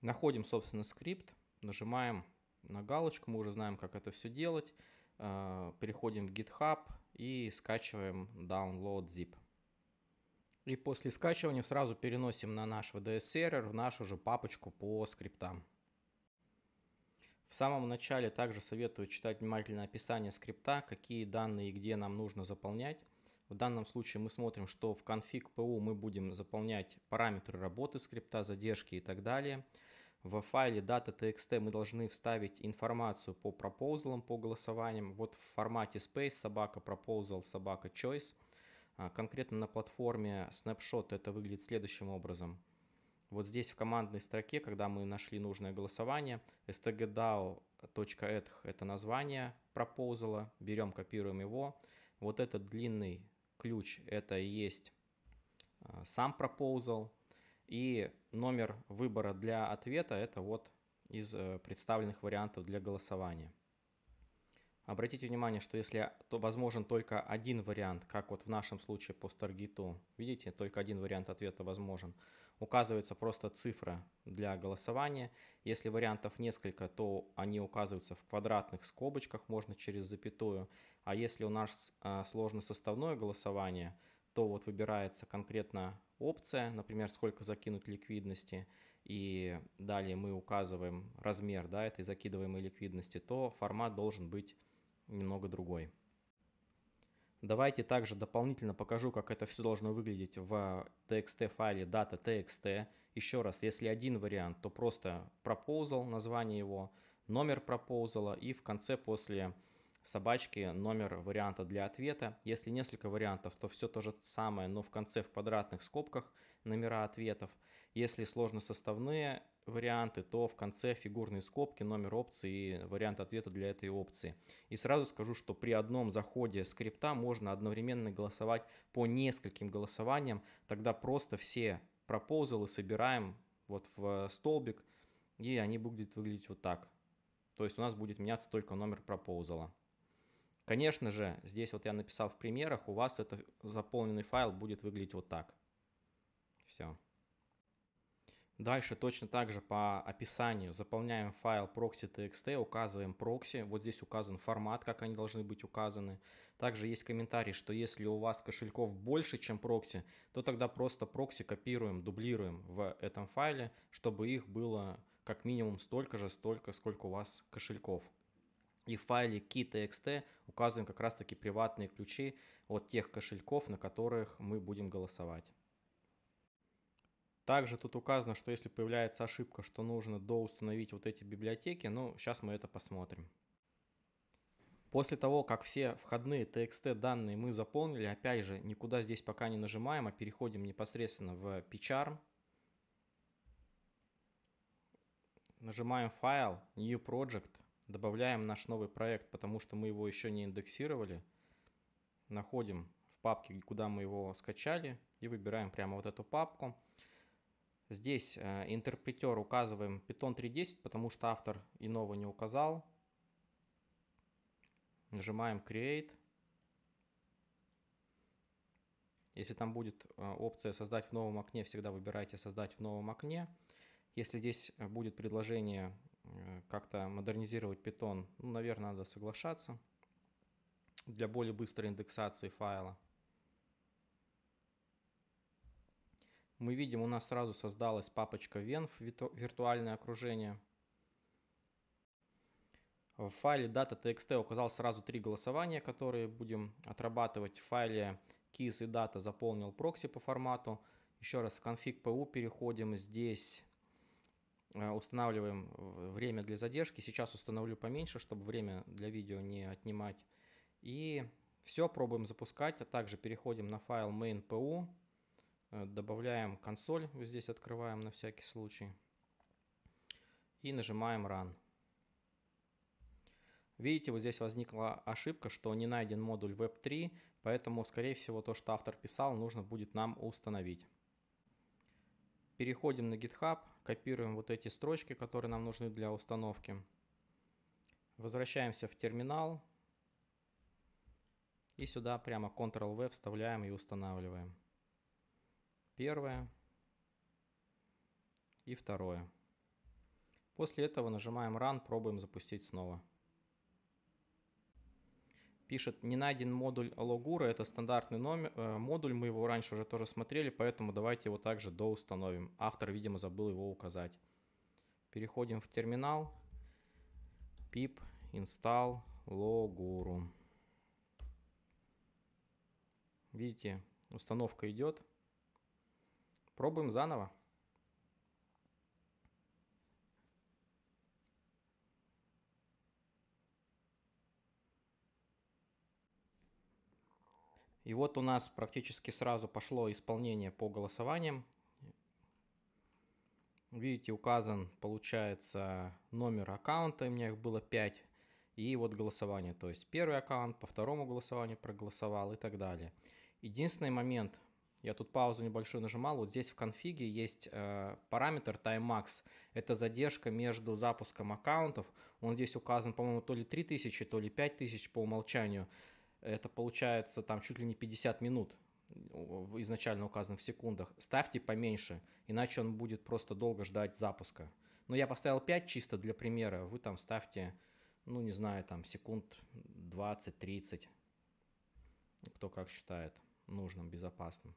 [SPEAKER 1] Находим, собственно, скрипт, нажимаем на галочку, мы уже знаем, как это все делать. Э, переходим в GitHub и скачиваем download zip. И после скачивания сразу переносим на наш VDS-сервер, в нашу же папочку по скриптам. В самом начале также советую читать внимательно описание скрипта, какие данные и где нам нужно заполнять. В данном случае мы смотрим, что в конфиг PU мы будем заполнять параметры работы скрипта, задержки и так далее. В файле data.txt мы должны вставить информацию по пропозалам, по голосованиям. Вот в формате space собака proposal собака choice – а, конкретно на платформе Snapshot это выглядит следующим образом. Вот здесь в командной строке, когда мы нашли нужное голосование, stgdao.eth – это название пропозала, берем, копируем его. Вот этот длинный ключ – это и есть а, сам пропозал. И номер выбора для ответа – это вот из э, представленных вариантов для голосования. Обратите внимание, что если то возможен только один вариант, как вот в нашем случае по Старгиту, видите, только один вариант ответа возможен, указывается просто цифра для голосования. Если вариантов несколько, то они указываются в квадратных скобочках, можно через запятую. А если у нас а, сложно составное голосование, то вот выбирается конкретно опция, например, сколько закинуть ликвидности, и далее мы указываем размер да, этой закидываемой ликвидности, то формат должен быть немного другой. Давайте также дополнительно покажу, как это все должно выглядеть в txt файле data.txt. Еще раз, если один вариант, то просто proposal, название его, номер proposal и в конце после собачки номер варианта для ответа. Если несколько вариантов, то все то же самое, но в конце в квадратных скобках номера ответов. Если сложно составные варианты, то в конце фигурные скобки, номер опции и вариант ответа для этой опции. И сразу скажу, что при одном заходе скрипта можно одновременно голосовать по нескольким голосованиям, тогда просто все пропозалы собираем вот в э, столбик, и они будут выглядеть вот так. То есть у нас будет меняться только номер пропозала. Конечно же, здесь вот я написал в примерах, у вас этот заполненный файл будет выглядеть вот так. Все. Дальше точно так же по описанию заполняем файл proxy.txt, указываем прокси, вот здесь указан формат, как они должны быть указаны. Также есть комментарий, что если у вас кошельков больше, чем прокси, то тогда просто прокси копируем, дублируем в этом файле, чтобы их было как минимум столько же, столько, сколько у вас кошельков. И в файле key.txt указываем как раз таки приватные ключи от тех кошельков, на которых мы будем голосовать. Также тут указано, что если появляется ошибка, что нужно доустановить вот эти библиотеки, ну, сейчас мы это посмотрим. После того, как все входные TXT данные мы заполнили, опять же, никуда здесь пока не нажимаем, а переходим непосредственно в PCharm. Нажимаем файл, New Project, добавляем наш новый проект, потому что мы его еще не индексировали. Находим в папке, куда мы его скачали и выбираем прямо вот эту папку. Здесь э, интерпретер указываем Python 3.10, потому что автор иного не указал. Нажимаем Create. Если там будет э, опция «Создать в новом окне», всегда выбирайте «Создать в новом окне». Если здесь будет предложение э, как-то модернизировать Python, ну, наверное, надо соглашаться для более быстрой индексации файла. Мы видим, у нас сразу создалась папочка venv, виртуальное окружение. В файле data.txt указал сразу три голосования, которые будем отрабатывать. В файле keys и data заполнил прокси по формату. Еще раз в config pu переходим. Здесь э, устанавливаем э, время для задержки. Сейчас установлю поменьше, чтобы время для видео не отнимать. И все, пробуем запускать. А также переходим на файл main.pu. Э, добавляем консоль, здесь открываем на всякий случай. И нажимаем Run. Видите, вот здесь возникла ошибка, что не найден модуль Web3, поэтому, скорее всего, то, что автор писал, нужно будет нам установить. Переходим на GitHub, копируем вот эти строчки, которые нам нужны для установки. Возвращаемся в терминал и сюда прямо Ctrl-V вставляем и устанавливаем первое и второе. После этого нажимаем Run, пробуем запустить снова. Пишет, не найден модуль Logura, это стандартный номер, э, модуль, мы его раньше уже тоже смотрели, поэтому давайте его также доустановим. Автор, видимо, забыл его указать. Переходим в терминал, pip install loguru. Видите, установка идет. Пробуем заново. И вот у нас практически сразу пошло исполнение по голосованиям. Видите, указан, получается, номер аккаунта, у меня их было 5. И вот голосование, то есть первый аккаунт, по второму голосованию проголосовал и так далее. Единственный момент, я тут паузу небольшую нажимал. Вот здесь в конфиге есть э, параметр TimeMax. Это задержка между запуском аккаунтов. Он здесь указан, по-моему, то ли 3000, то ли 5000 по умолчанию. Это получается там чуть ли не 50 минут э, изначально указан в секундах. Ставьте поменьше, иначе он будет просто долго ждать запуска. Но я поставил 5 чисто для примера. Вы там ставьте, ну не знаю, там секунд 20-30. Кто как считает нужным, безопасным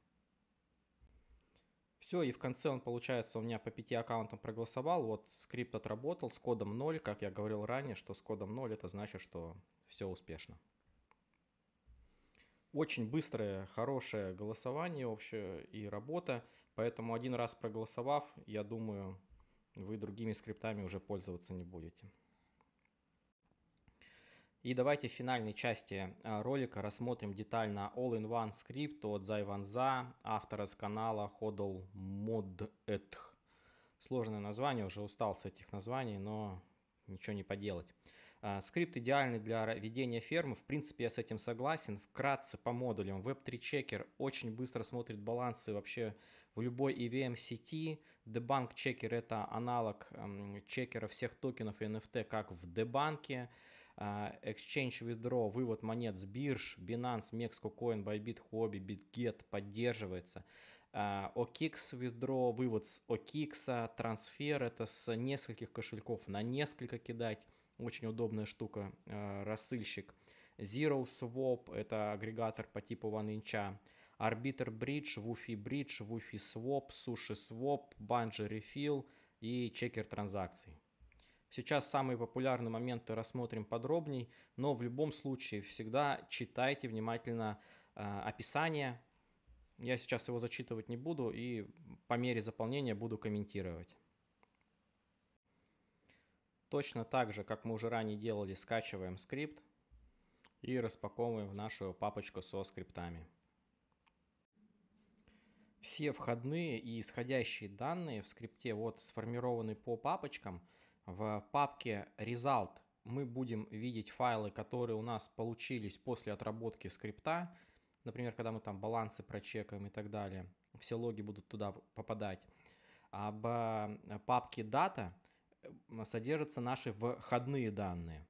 [SPEAKER 1] все, и в конце он, получается, у меня по пяти аккаунтам проголосовал, вот скрипт отработал с кодом 0, как я говорил ранее, что с кодом 0 это значит, что все успешно. Очень быстрое, хорошее голосование общее и работа, поэтому один раз проголосовав, я думаю, вы другими скриптами уже пользоваться не будете. И давайте в финальной части э, ролика рассмотрим детально All-in-One скрипт от Зайванза, автора с канала Hodl Modetch. Сложное название, уже устал с этих названий, но ничего не поделать. Э, скрипт идеальный для ведения фермы, в принципе я с этим согласен. Вкратце по модулям, Web3 Checker очень быстро смотрит балансы вообще в любой EVM сети. Debunk Checker это аналог эм, чекера всех токенов и NFT как в дебанке. А, Exchange Withdraw, вывод монет с бирж, Binance, Mexcocoin, Bybit, Hobby, BitGet поддерживается. А, OKX Withdraw, вывод с OKX, трансфер это с нескольких кошельков на несколько кидать. Очень удобная штука, а, рассыльщик. Zero Swap это агрегатор по типу OneInch. Arbiter Bridge, Wufi Bridge, Wufi Swap, Sushi Swap, Bungee Refill и чекер транзакций. Сейчас самые популярные моменты рассмотрим подробней, но в любом случае всегда читайте внимательно э, описание. Я сейчас его зачитывать не буду и по мере заполнения буду комментировать. Точно так же, как мы уже ранее делали, скачиваем скрипт и распаковываем в нашу папочку со скриптами. Все входные и исходящие данные в скрипте вот сформированы по папочкам – в папке result мы будем видеть файлы, которые у нас получились после отработки скрипта. Например, когда мы там балансы прочекаем и так далее. Все логи будут туда попадать. А в э, папке data содержатся наши входные данные.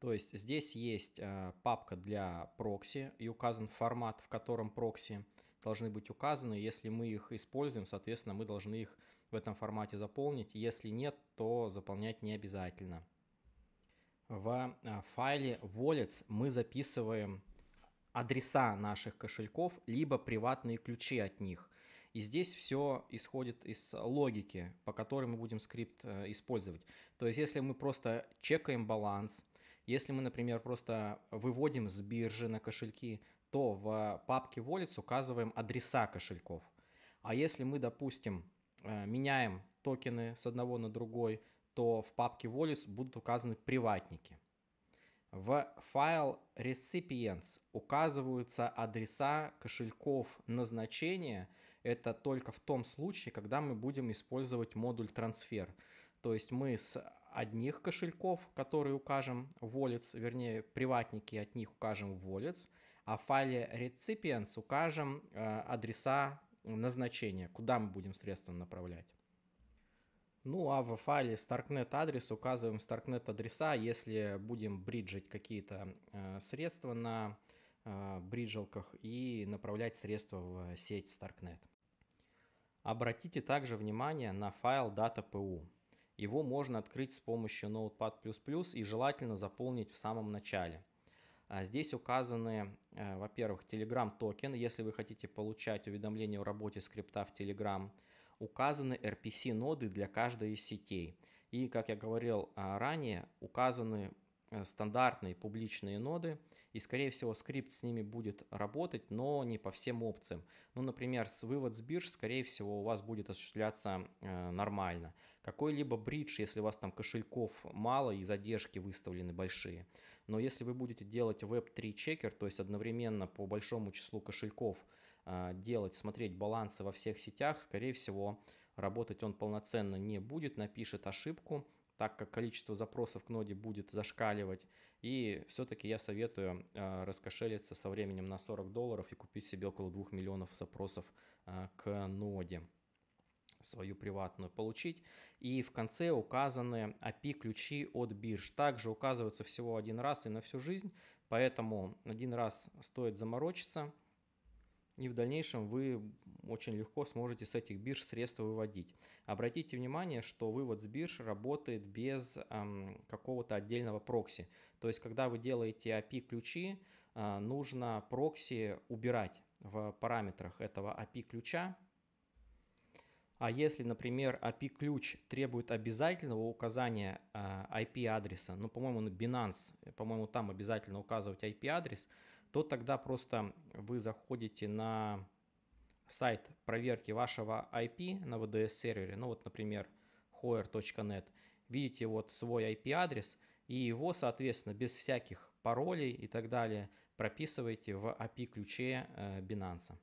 [SPEAKER 1] То есть здесь есть э, папка для прокси и указан формат, в котором прокси должны быть указаны. Если мы их используем, соответственно, мы должны их в этом формате заполнить. Если нет, то заполнять не обязательно. В э, файле Wallets мы записываем адреса наших кошельков, либо приватные ключи от них. И здесь все исходит из логики, по которой мы будем скрипт э, использовать. То есть, если мы просто чекаем баланс, если мы, например, просто выводим с биржи на кошельки, то в папке Wallets указываем адреса кошельков. А если мы, допустим, Э, меняем токены с одного на другой, то в папке Wallis будут указаны приватники. В файл recipients указываются адреса кошельков назначения. Это только в том случае, когда мы будем использовать модуль Transfer, То есть мы с одних кошельков, которые укажем в Wallets, вернее приватники от них укажем в Wallets, а в файле recipients укажем э, адреса назначение, куда мы будем средства направлять. Ну а в файле Starknet адрес указываем Starknet адреса, если будем бриджить какие-то э, средства на э, бриджелках и направлять средства в сеть Starknet. Обратите также внимание на файл data.pu. Его можно открыть с помощью Notepad++ и желательно заполнить в самом начале. А здесь указаны, э, во-первых, Telegram токен, если вы хотите получать уведомления о работе скрипта в Telegram. Указаны RPC ноды для каждой из сетей. И, как я говорил а, ранее, указаны э, стандартные публичные ноды, и, скорее всего, скрипт с ними будет работать, но не по всем опциям. Ну, например, с вывод с бирж, скорее всего, у вас будет осуществляться э, нормально. Какой-либо бридж, если у вас там кошельков мало и задержки выставлены большие. Но если вы будете делать Web3 чекер, то есть одновременно по большому числу кошельков а, делать, смотреть балансы во всех сетях, скорее всего, работать он полноценно не будет, напишет ошибку, так как количество запросов к ноде будет зашкаливать. И все-таки я советую а, раскошелиться со временем на 40 долларов и купить себе около 2 миллионов запросов а, к ноде свою приватную получить. И в конце указаны API-ключи от бирж. Также указываются всего один раз и на всю жизнь, поэтому один раз стоит заморочиться, и в дальнейшем вы очень легко сможете с этих бирж средства выводить. Обратите внимание, что вывод с бирж работает без эм, какого-то отдельного прокси. То есть, когда вы делаете API-ключи, э, нужно прокси убирать в параметрах этого API-ключа, а если, например, API-ключ требует обязательного указания IP-адреса, а, ну, по-моему, на Binance, по-моему, там обязательно указывать IP-адрес, то тогда просто вы заходите на сайт проверки вашего IP на VDS-сервере, ну вот, например, hoer.net, видите вот свой IP-адрес, и его, соответственно, без всяких паролей и так далее прописываете в API-ключе э, Binance.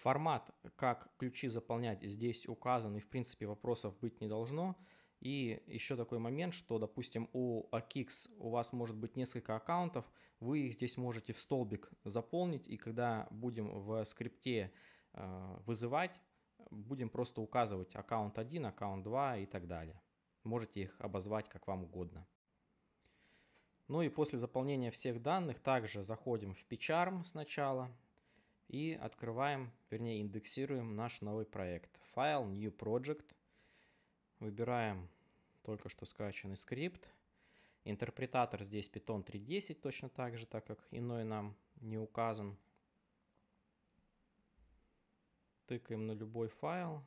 [SPEAKER 1] Формат, как ключи заполнять, здесь указан, и в принципе вопросов быть не должно. И еще такой момент, что, допустим, у AKIX у вас может быть несколько аккаунтов, вы их здесь можете в столбик заполнить, и когда будем в скрипте э, вызывать, будем просто указывать аккаунт 1, аккаунт 2 и так далее. Можете их обозвать как вам угодно. Ну и после заполнения всех данных также заходим в PCharm сначала, и открываем, вернее индексируем наш новый проект. Файл, New Project, выбираем только что скачанный скрипт, интерпретатор здесь Python 3.10 точно так же, так как иной нам не указан. Тыкаем на любой файл.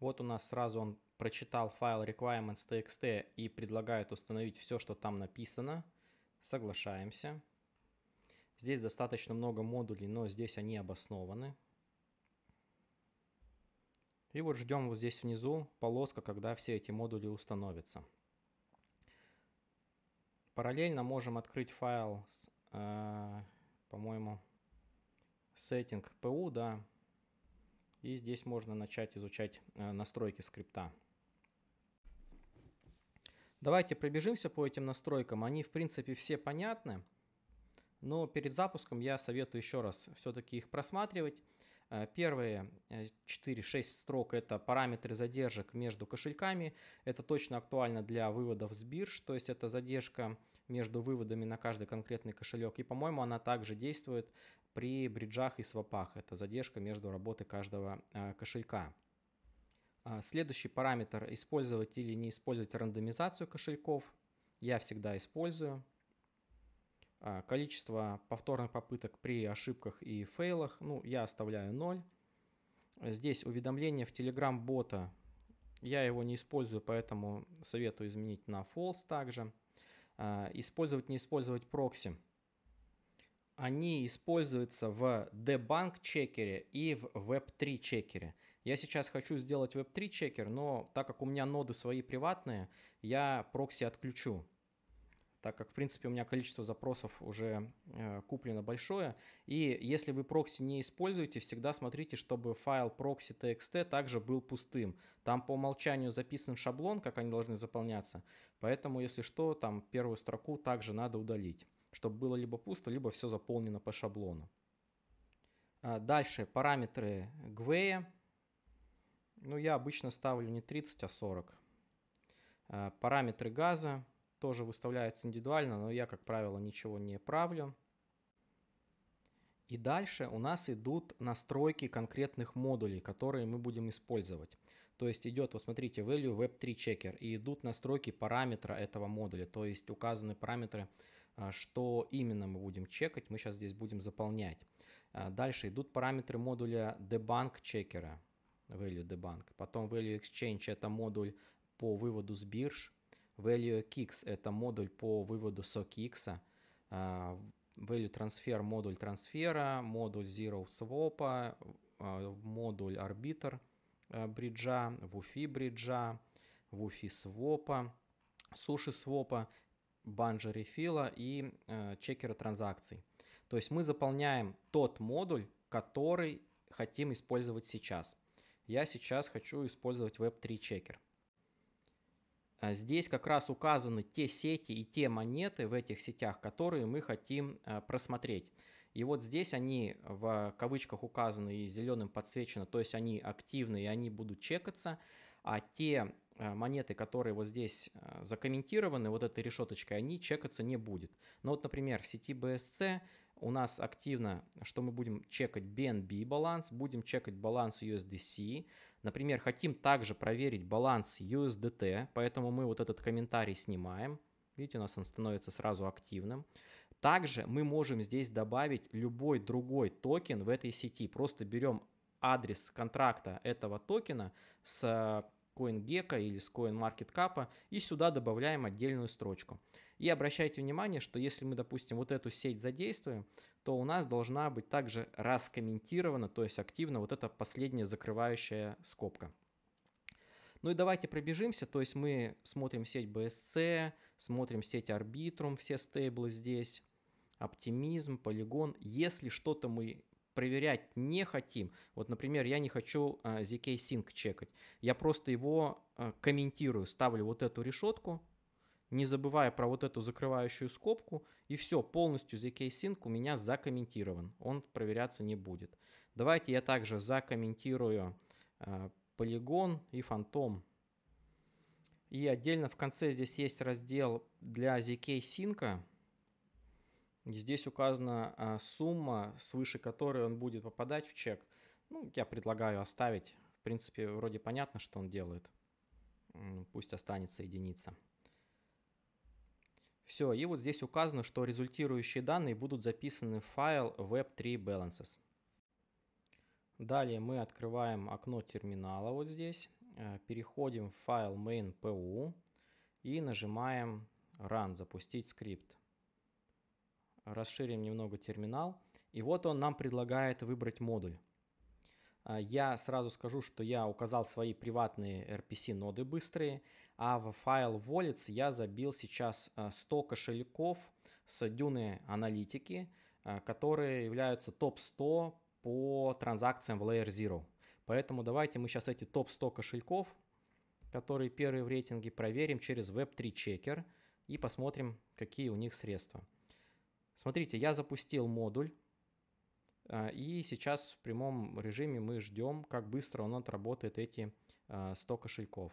[SPEAKER 1] Вот у нас сразу он прочитал файл requirements.txt и предлагает установить все, что там написано. Соглашаемся. Здесь достаточно много модулей, но здесь они обоснованы. И вот ждем вот здесь внизу полоска, когда все эти модули установятся. Параллельно можем открыть файл, э, по-моему, setting pu, да. И здесь можно начать изучать э, настройки скрипта. Давайте пробежимся по этим настройкам. Они, в принципе, все понятны. Но перед запуском я советую еще раз все-таки их просматривать. Э, первые 4-6 э, строк – это параметры задержек между кошельками. Это точно актуально для выводов с бирж, то есть это задержка между выводами на каждый конкретный кошелек. И, по-моему, она также действует при бриджах и свопах. Это задержка между работой каждого э, кошелька. Следующий параметр – использовать или не использовать рандомизацию кошельков. Я всегда использую. А, количество повторных попыток при ошибках и фейлах, ну, я оставляю 0. Здесь уведомление в Telegram бота. Я его не использую, поэтому советую изменить на false также. А, использовать, не использовать прокси. Они используются в debunk чекере и в web3 чекере. Я сейчас хочу сделать web3 чекер, но так как у меня ноды свои приватные, я прокси отключу так как, в принципе, у меня количество запросов уже э, куплено большое. И если вы прокси не используете, всегда смотрите, чтобы файл proxy.txt также был пустым. Там по умолчанию записан шаблон, как они должны заполняться. Поэтому, если что, там первую строку также надо удалить, чтобы было либо пусто, либо все заполнено по шаблону. А дальше параметры GWEA. Ну, я обычно ставлю не 30, а 40. А параметры газа тоже выставляется индивидуально, но я, как правило, ничего не правлю. И дальше у нас идут настройки конкретных модулей, которые мы будем использовать. То есть идет, вот смотрите, value web3 checker и идут настройки параметра этого модуля. То есть указаны параметры, а, что именно мы будем чекать, мы сейчас здесь будем заполнять. А, дальше идут параметры модуля debunk Checker value debunk. Потом value exchange это модуль по выводу с бирж. ValueKix – это модуль по выводу SOCX, а, value transfer – модуль трансфера, модуль zero swap, а, модуль арбитр а, бриджа, вуфи бриджа, вуфи свопа, Sushi свопа, банджа рефила и чекера транзакций. То есть мы заполняем тот модуль, который хотим использовать сейчас. Я сейчас хочу использовать Web3 чекер. А здесь как раз указаны те сети и те монеты в этих сетях, которые мы хотим э, просмотреть. И вот здесь они в кавычках указаны и зеленым подсвечено, то есть они активны и они будут чекаться. А те э, монеты, которые вот здесь э, закомментированы вот этой решеточкой, они чекаться не будет. Но ну вот, например, в сети BSC у нас активно, что мы будем чекать BNB баланс, будем чекать баланс USDC, Например, хотим также проверить баланс USDT, поэтому мы вот этот комментарий снимаем. Видите, у нас он становится сразу активным. Также мы можем здесь добавить любой другой токен в этой сети. Просто берем адрес контракта этого токена с э, CoinGecko или с CoinMarketCap и сюда добавляем отдельную строчку. И обращайте внимание, что если мы, допустим, вот эту сеть задействуем, то у нас должна быть также раскомментирована, то есть активно вот эта последняя закрывающая скобка. Ну и давайте пробежимся, то есть мы смотрим сеть BSC, смотрим сеть Arbitrum, все стейблы здесь, оптимизм, полигон. Если что-то мы проверять не хотим, вот, например, я не хочу ZK а, Sync чекать, я просто его а, комментирую, ставлю вот эту решетку, не забывая про вот эту закрывающую скобку, и все, полностью ZK-Sync у меня закомментирован, он проверяться не будет. Давайте я также закомментирую э, полигон и фантом. И отдельно в конце здесь есть раздел для ZK-Sync, Здесь указана а, сумма, свыше которой он будет попадать в чек. Ну, я предлагаю оставить. В принципе, вроде понятно, что он делает. Пусть останется единица. Все, и вот здесь указано, что результирующие данные будут записаны в файл web3 balances. Далее мы открываем окно терминала вот здесь, э, переходим в файл main.pu и нажимаем run, запустить скрипт. Расширим немного терминал, и вот он нам предлагает выбрать модуль. Э, я сразу скажу, что я указал свои приватные RPC-ноды быстрые а в файл Wallets я забил сейчас 100 э, кошельков с дюны аналитики, э, которые являются топ-100 по транзакциям в Layer Zero. Поэтому давайте мы сейчас эти топ-100 кошельков, которые первые в рейтинге, проверим через Web3 Checker и посмотрим, какие у них средства. Смотрите, я запустил модуль, э, и сейчас в прямом режиме мы ждем, как быстро он отработает эти 100 кошельков.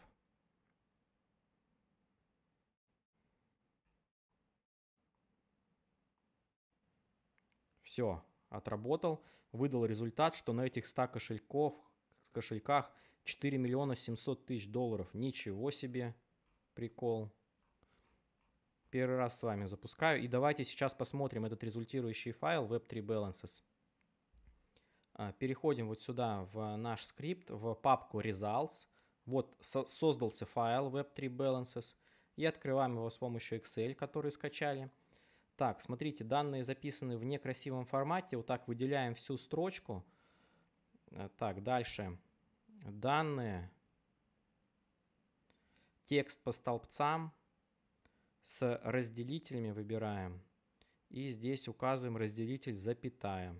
[SPEAKER 1] все, отработал, выдал результат, что на этих 100 кошельков, кошельках 4 миллиона 700 тысяч долларов. Ничего себе прикол. Первый раз с вами запускаю. И давайте сейчас посмотрим этот результирующий файл Web3 Balances. А, переходим вот сюда в наш скрипт, в папку Results. Вот со создался файл Web3 Balances. И открываем его с помощью Excel, который скачали. Так, смотрите, данные записаны в некрасивом формате. Вот так выделяем всю строчку. Э, так, дальше. Данные. Текст по столбцам. С разделителями выбираем. И здесь указываем разделитель запятая.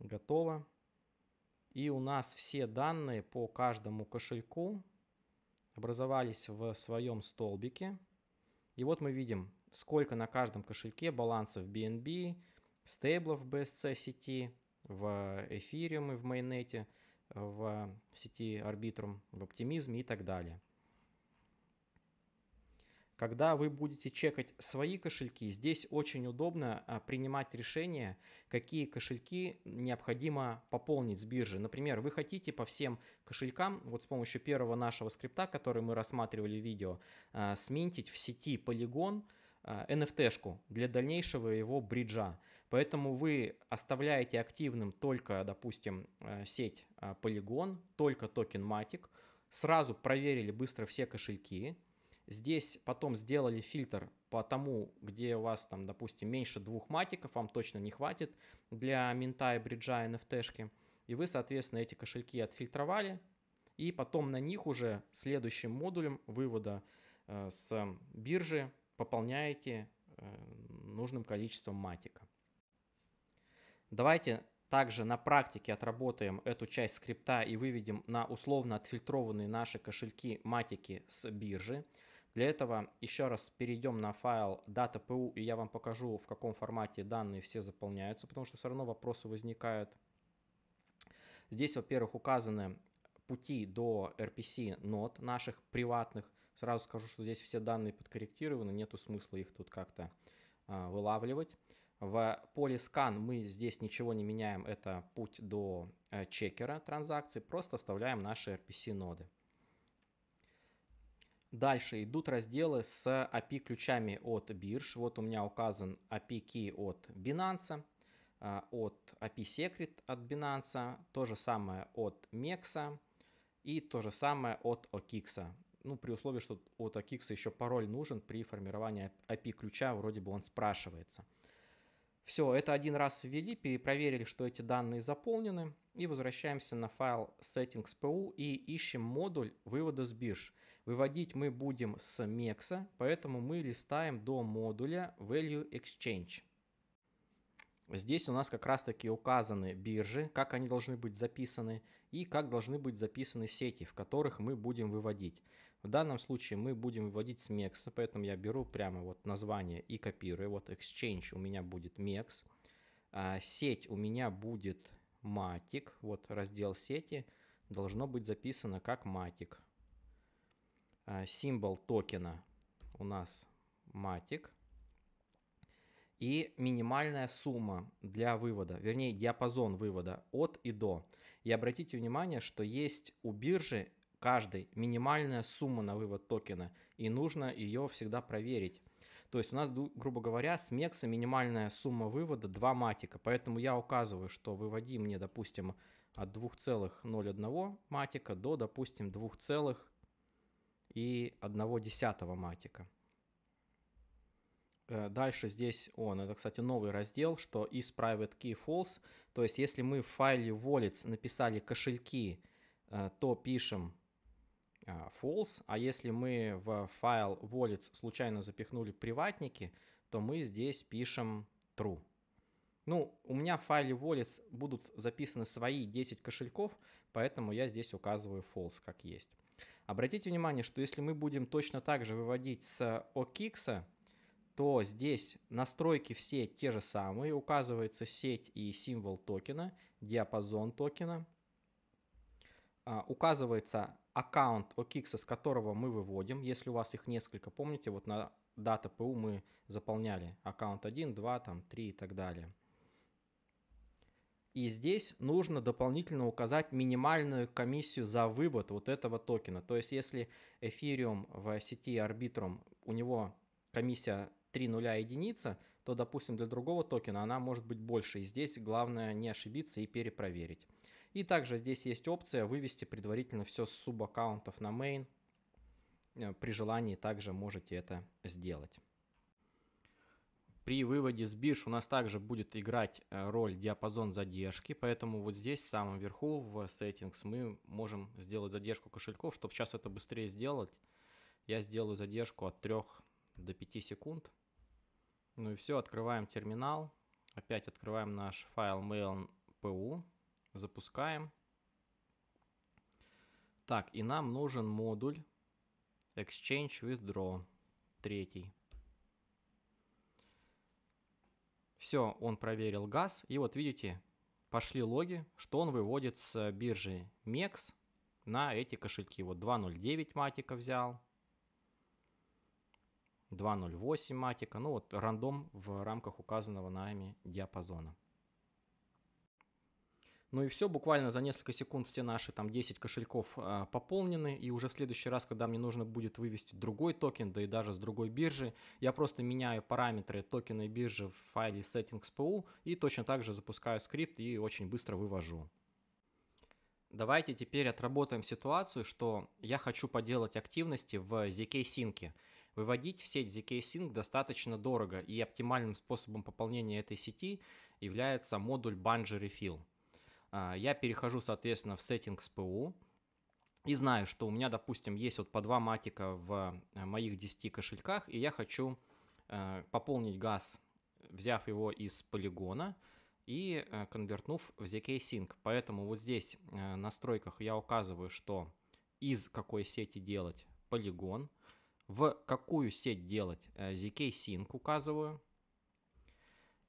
[SPEAKER 1] Готово. И у нас все данные по каждому кошельку образовались в своем столбике. И вот мы видим сколько на каждом кошельке балансов BNB, стейблов в BSC сети, в Ethereum и в майонете, в сети Arbitrum, в Optimism и так далее. Когда вы будете чекать свои кошельки, здесь очень удобно а, принимать решение, какие кошельки необходимо пополнить с биржи. Например, вы хотите по всем кошелькам, вот с помощью первого нашего скрипта, который мы рассматривали в видео, а, сминтить в сети Polygon – NFT-шку а, для дальнейшего его бриджа. Поэтому вы оставляете активным только, допустим, а, сеть а, Polygon, только токен Matic, сразу проверили быстро все кошельки, Здесь потом сделали фильтр по тому, где у вас там, допустим, меньше двух матиков, вам точно не хватит для мента и бриджа NFT. -шки. И вы, соответственно, эти кошельки отфильтровали, и потом на них уже следующим модулем вывода с биржи пополняете э, нужным количеством матика. Давайте также на практике отработаем эту часть скрипта и выведем на условно отфильтрованные наши кошельки матики с биржи. Для этого еще раз перейдем на файл data.pu и я вам покажу в каком формате данные все заполняются, потому что все равно вопросы возникают. Здесь, во-первых, указаны пути до RPC нод наших приватных. Сразу скажу, что здесь все данные подкорректированы, нету смысла их тут как-то а, вылавливать. В поле scan мы здесь ничего не меняем, это путь до э, чекера транзакции, просто вставляем наши RPC-ноды. Дальше идут разделы с API-ключами от бирж. Вот у меня указан API-key от Binance, а, от API-secret от Binance, то же самое от MEX и то же самое от OKX ну, при условии, что от OKX еще пароль нужен при формировании API-ключа, а вроде бы он спрашивается. Все, это один раз ввели, перепроверили, что эти данные заполнены, и возвращаемся на файл settings.pu и ищем модуль вывода с бирж. Выводить мы будем с MEX, поэтому мы листаем до модуля value exchange. Здесь у нас как раз таки указаны биржи, как они должны быть записаны и как должны быть записаны сети, в которых мы будем выводить. В данном случае мы будем выводить с MEX, поэтому я беру прямо вот название и копирую. Вот Exchange у меня будет MEX. А сеть у меня будет Matic. Вот раздел сети должно быть записано как Matic. А символ токена у нас Matic. И минимальная сумма для вывода, вернее диапазон вывода от и до. И обратите внимание, что есть у биржи каждой минимальная сумма на вывод токена, и нужно ее всегда проверить. То есть у нас, грубо говоря, с Мекса минимальная сумма вывода 2 матика, поэтому я указываю, что выводи мне, допустим, от 2,01 матика до, допустим, 2,1 матика. Э, дальше здесь, он, это, кстати, новый раздел, что из private key false, то есть если мы в файле wallets написали кошельки, э, то пишем а, false, а если мы в файл wallets случайно запихнули приватники, то мы здесь пишем true. Ну, у меня в файле wallets будут записаны свои 10 кошельков, поэтому я здесь указываю false как есть. Обратите внимание, что если мы будем точно так же выводить с OKX, то здесь настройки все те же самые. Указывается сеть и символ токена, диапазон токена. А, указывается аккаунт OKX, с которого мы выводим, если у вас их несколько, помните, вот на дата ПУ мы заполняли аккаунт 1, 2, там, 3 и так далее. И здесь нужно дополнительно указать минимальную комиссию за вывод вот этого токена. То есть если эфириум в сети Arbitrum, у него комиссия 3 нуля единица, то, допустим, для другого токена она может быть больше. И здесь главное не ошибиться и перепроверить. И также здесь есть опция вывести предварительно все с субаккаунтов на main. Э, при желании также можете это сделать. При выводе с бирж у нас также будет играть э, роль диапазон задержки, поэтому вот здесь в самом верху в Settings мы можем сделать задержку кошельков, чтобы сейчас это быстрее сделать. Я сделаю задержку от 3 до 5 секунд. Ну и все, открываем терминал. Опять открываем наш файл mail.pu запускаем. Так, и нам нужен модуль Exchange Withdraw, третий. Все, он проверил газ, и вот видите, пошли логи, что он выводит с биржи MEX на эти кошельки. Вот 2.09 матика взял, 2.08 матика, ну вот рандом в рамках указанного нами диапазона. Ну и все, буквально за несколько секунд все наши там 10 кошельков э, пополнены, и уже в следующий раз, когда мне нужно будет вывести другой токен, да и даже с другой биржи, я просто меняю параметры токена и биржи в файле settings.pu и точно так же запускаю скрипт и очень быстро вывожу. Давайте теперь отработаем ситуацию, что я хочу поделать активности в ZK Sync. Выводить в сеть ZK Sync достаточно дорого, и оптимальным способом пополнения этой сети является модуль Bungee Refill – а, я перехожу, соответственно, в сеттинг с и знаю, что у меня, допустим, есть вот по два матика в э, моих 10 кошельках, и я хочу э, пополнить газ, взяв его из полигона и э, конвертнув в ZK Sync. Поэтому вот здесь в настройках я указываю, что из какой сети делать полигон, в какую сеть делать ZK Sync указываю –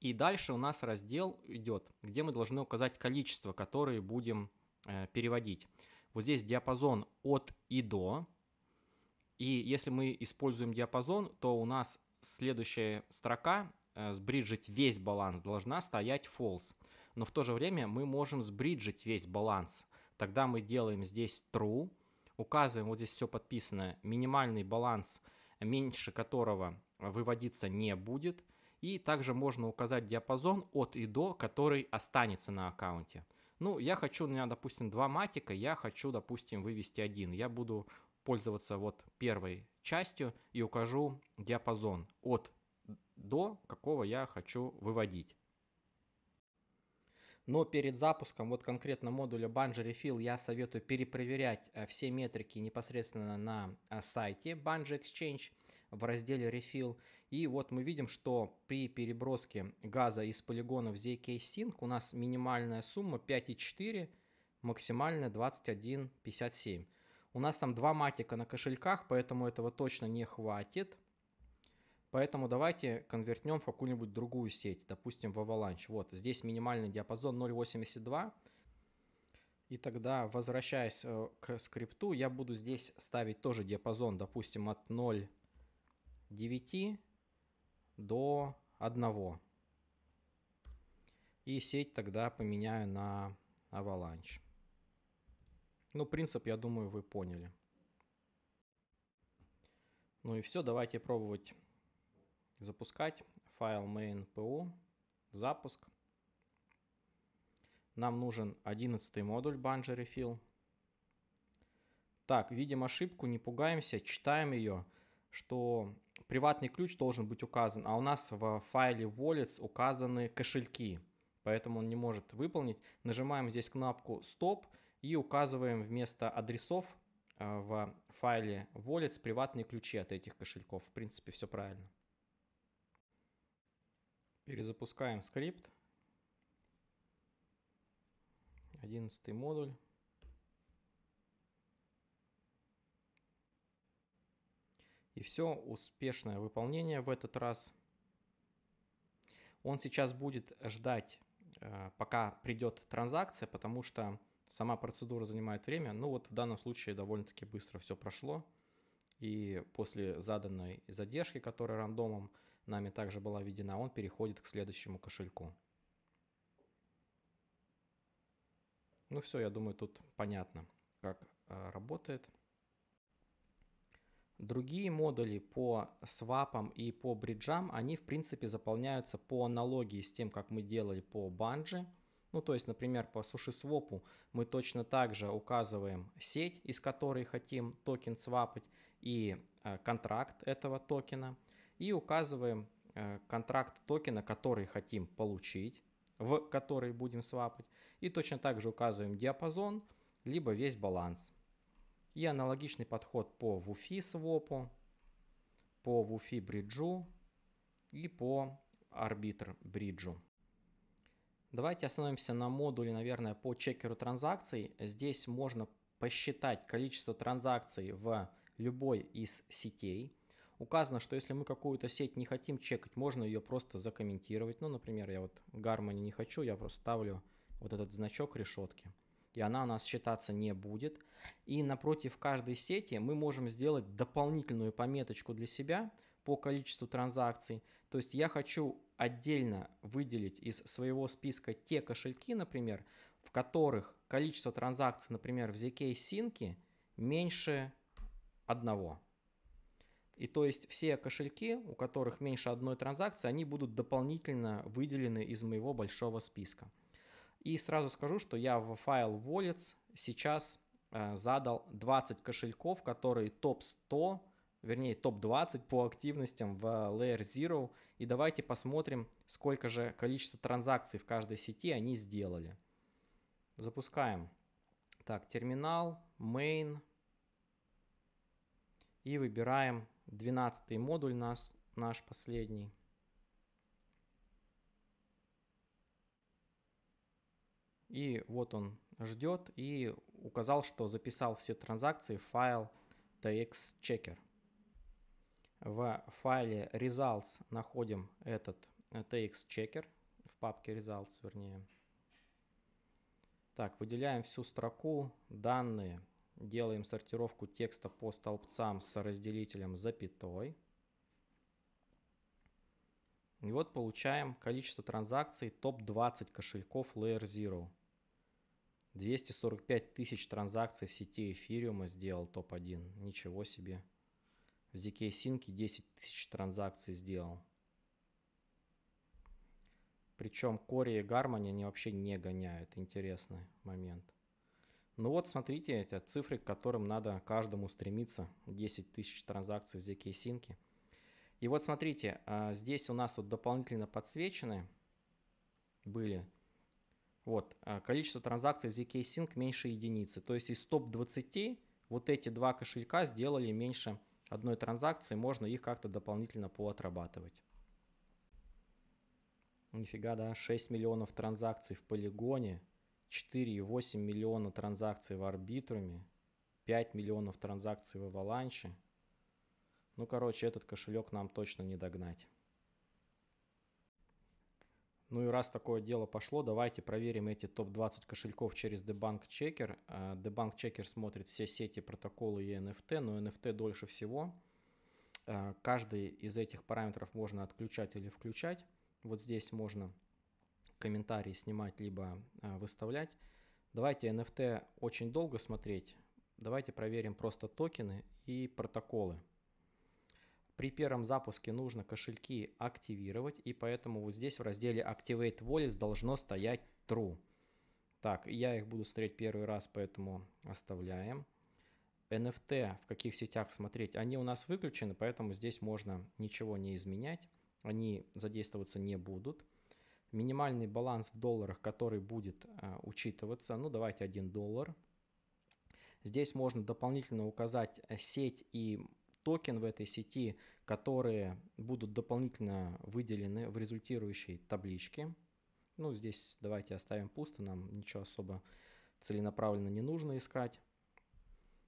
[SPEAKER 1] и дальше у нас раздел идет, где мы должны указать количество, которое будем э, переводить. Вот здесь диапазон от и до. И если мы используем диапазон, то у нас следующая строка э, сбриджить весь баланс должна стоять false. Но в то же время мы можем сбриджить весь баланс. Тогда мы делаем здесь true, указываем, вот здесь все подписано, минимальный баланс, меньше которого выводиться не будет – и также можно указать диапазон от и до, который останется на аккаунте. Ну, я хочу, у меня, допустим, два матика, я хочу, допустим, вывести один. Я буду пользоваться вот первой частью и укажу диапазон от до, какого я хочу выводить. Но перед запуском вот конкретно модуля Bungee Refill я советую перепроверять э, все метрики непосредственно на э, сайте Bungee Exchange в разделе Refill. И вот мы видим, что при переброске газа из полигонов ZK-Sync у нас минимальная сумма 5,4, максимальная 21,57. У нас там два матика на кошельках, поэтому этого точно не хватит. Поэтому давайте конвертнем в какую-нибудь другую сеть, допустим, в Avalanche. Вот, здесь минимальный диапазон 0.82. И тогда, возвращаясь э, к скрипту, я буду здесь ставить тоже диапазон, допустим, от 0.9 до 1. И сеть тогда поменяю на Avalanche. Ну, принцип, я думаю, вы поняли. Ну и все, давайте пробовать запускать. Файл main.pu, запуск. Нам нужен 11 модуль Bungie Refill. Так, видим ошибку, не пугаемся, читаем ее, что приватный ключ должен быть указан, а у нас в файле wallets указаны кошельки, поэтому он не может выполнить. Нажимаем здесь кнопку Stop и указываем вместо адресов э, в файле wallets приватные ключи от этих кошельков. В принципе, все правильно. Перезапускаем скрипт. 11 модуль. И все, успешное выполнение в этот раз. Он сейчас будет ждать, э, пока придет транзакция, потому что сама процедура занимает время. Ну вот в данном случае довольно-таки быстро все прошло. И после заданной задержки, которая рандомом нами также была введена, он переходит к следующему кошельку. Ну все, я думаю, тут понятно, как э, работает. Другие модули по свапам и по бриджам, они в принципе заполняются по аналогии с тем, как мы делали по банджи. Ну, то есть, например, по суши-свопу мы точно так же указываем сеть, из которой хотим токен свапать, и э, контракт этого токена, и указываем э, контракт токена, который хотим получить, в который будем свапать, и точно так же указываем диапазон, либо весь баланс. И аналогичный подход по WUFI свопу, по WUFI бриджу и по арбитр бриджу. Давайте остановимся на модуле, наверное, по чекеру транзакций. Здесь можно посчитать количество транзакций в любой из сетей. Указано, что если мы какую-то сеть не хотим чекать, можно ее просто закомментировать. Ну, например, я вот Гармони не хочу, я просто ставлю вот этот значок решетки. И она у нас считаться не будет. И напротив каждой сети мы можем сделать дополнительную пометочку для себя по количеству транзакций. То есть я хочу отдельно выделить из своего списка те кошельки, например, в которых количество транзакций, например, в ZK Sync меньше одного. И то есть все кошельки, у которых меньше одной транзакции, они будут дополнительно выделены из моего большого списка. И сразу скажу, что я в файл Wallets сейчас Э, задал 20 кошельков, которые топ-100, вернее топ-20 по активностям в э, Layer Zero. И давайте посмотрим, сколько же количество транзакций в каждой сети они сделали. Запускаем. Так, терминал, main. И выбираем 12 модуль нас наш последний. И вот он ждет и указал, что записал все транзакции в файл tx-checker. В файле results находим этот э, tx-checker, в папке results вернее. Так, выделяем всю строку «Данные», делаем сортировку текста по столбцам с разделителем запятой. И вот получаем количество транзакций топ-20 кошельков Layer Zero – 245 тысяч транзакций в сети эфириума сделал топ-1. Ничего себе. В ZK Sync 10 тысяч транзакций сделал. Причем Кори и Гармони они вообще не гоняют. Интересный момент. Ну вот, смотрите, эти цифры, к которым надо каждому стремиться. 10 тысяч транзакций в ZK Sync. И вот смотрите, а, здесь у нас вот дополнительно подсвечены были вот, э, количество транзакций ZK e Sync меньше единицы. То есть из топ-20 вот эти два кошелька сделали меньше одной транзакции, можно их как-то дополнительно поотрабатывать. Ну, нифига, да, 6 миллионов транзакций в полигоне, 4,8 миллиона транзакций в арбитруме, 5 миллионов транзакций в аваланче. Ну, короче, этот кошелек нам точно не догнать. Ну и раз такое дело пошло, давайте проверим эти топ-20 кошельков через Debank Checker. Э, Debank Checker смотрит все сети, протоколы и NFT, но NFT дольше всего. Э, каждый из этих параметров можно отключать или включать. Вот здесь можно комментарии снимать, либо э, выставлять. Давайте NFT очень долго смотреть. Давайте проверим просто токены и протоколы. При первом запуске нужно кошельки активировать, и поэтому вот здесь в разделе Activate Wallets должно стоять True. Так, я их буду смотреть первый раз, поэтому оставляем. NFT, в каких сетях смотреть, они у нас выключены, поэтому здесь можно ничего не изменять. Они задействоваться не будут. Минимальный баланс в долларах, который будет а, учитываться, ну давайте 1 доллар. Здесь можно дополнительно указать э, сеть и токен в этой сети, которые будут дополнительно выделены в результирующей табличке. Ну, здесь давайте оставим пусто, нам ничего особо целенаправленно не нужно искать.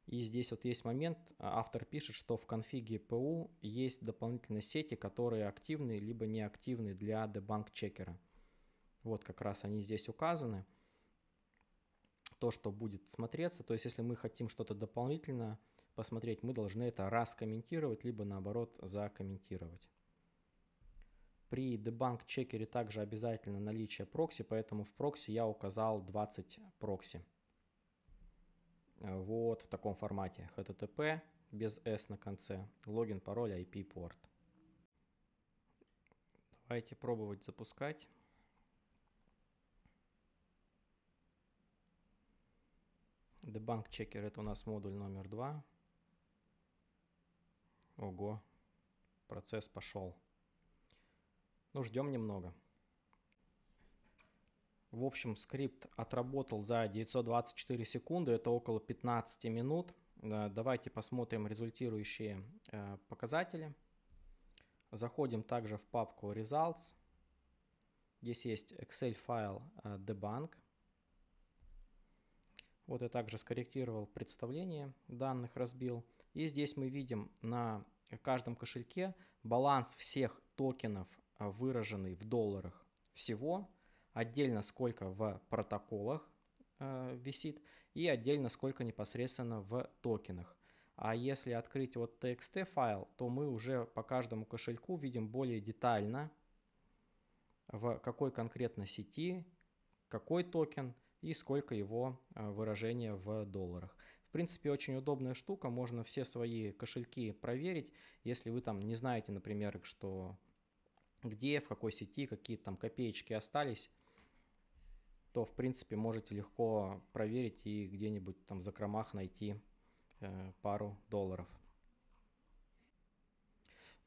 [SPEAKER 1] И здесь вот есть момент, автор пишет, что в конфиге ПУ есть дополнительные сети, которые активны либо неактивны для дебанк чекера. Вот как раз они здесь указаны. То, что будет смотреться. То есть, если мы хотим что-то дополнительно посмотреть, мы должны это раскомментировать, либо наоборот закомментировать. При debunk чекере также обязательно наличие прокси, поэтому в прокси я указал 20 прокси. Вот в таком формате. HTTP без S на конце, логин, пароль, IP-порт. Давайте пробовать запускать. Debunk Checker это у нас модуль номер два. Ого, процесс пошел. Ну, ждем немного. В общем, скрипт отработал за 924 секунды, это около 15 минут. Э, давайте посмотрим результирующие э, показатели. Заходим также в папку Results. Здесь есть Excel файл э, debunk. Вот я также скорректировал представление данных, разбил. И здесь мы видим на каждом кошельке баланс всех токенов, а, выраженный в долларах всего, отдельно сколько в протоколах э, висит и отдельно сколько непосредственно в токенах. А если открыть вот TXT файл, то мы уже по каждому кошельку видим более детально, в какой конкретно сети, какой токен и сколько его а, выражения в долларах. В принципе, очень удобная штука, можно все свои кошельки проверить, если вы там не знаете, например, что где, в какой сети, какие там копеечки остались, то, в принципе, можете легко проверить и где-нибудь там в закромах найти э, пару долларов.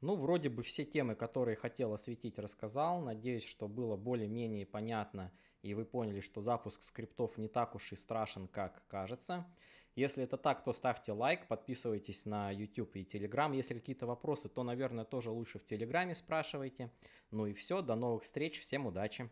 [SPEAKER 1] Ну, вроде бы все темы, которые хотел осветить, рассказал. Надеюсь, что было более-менее понятно, и вы поняли, что запуск скриптов не так уж и страшен, как кажется. Если это так, то ставьте лайк, подписывайтесь на YouTube и Telegram. Если какие-то вопросы, то, наверное, тоже лучше в Телеграме спрашивайте. Ну и все, до новых встреч, всем удачи!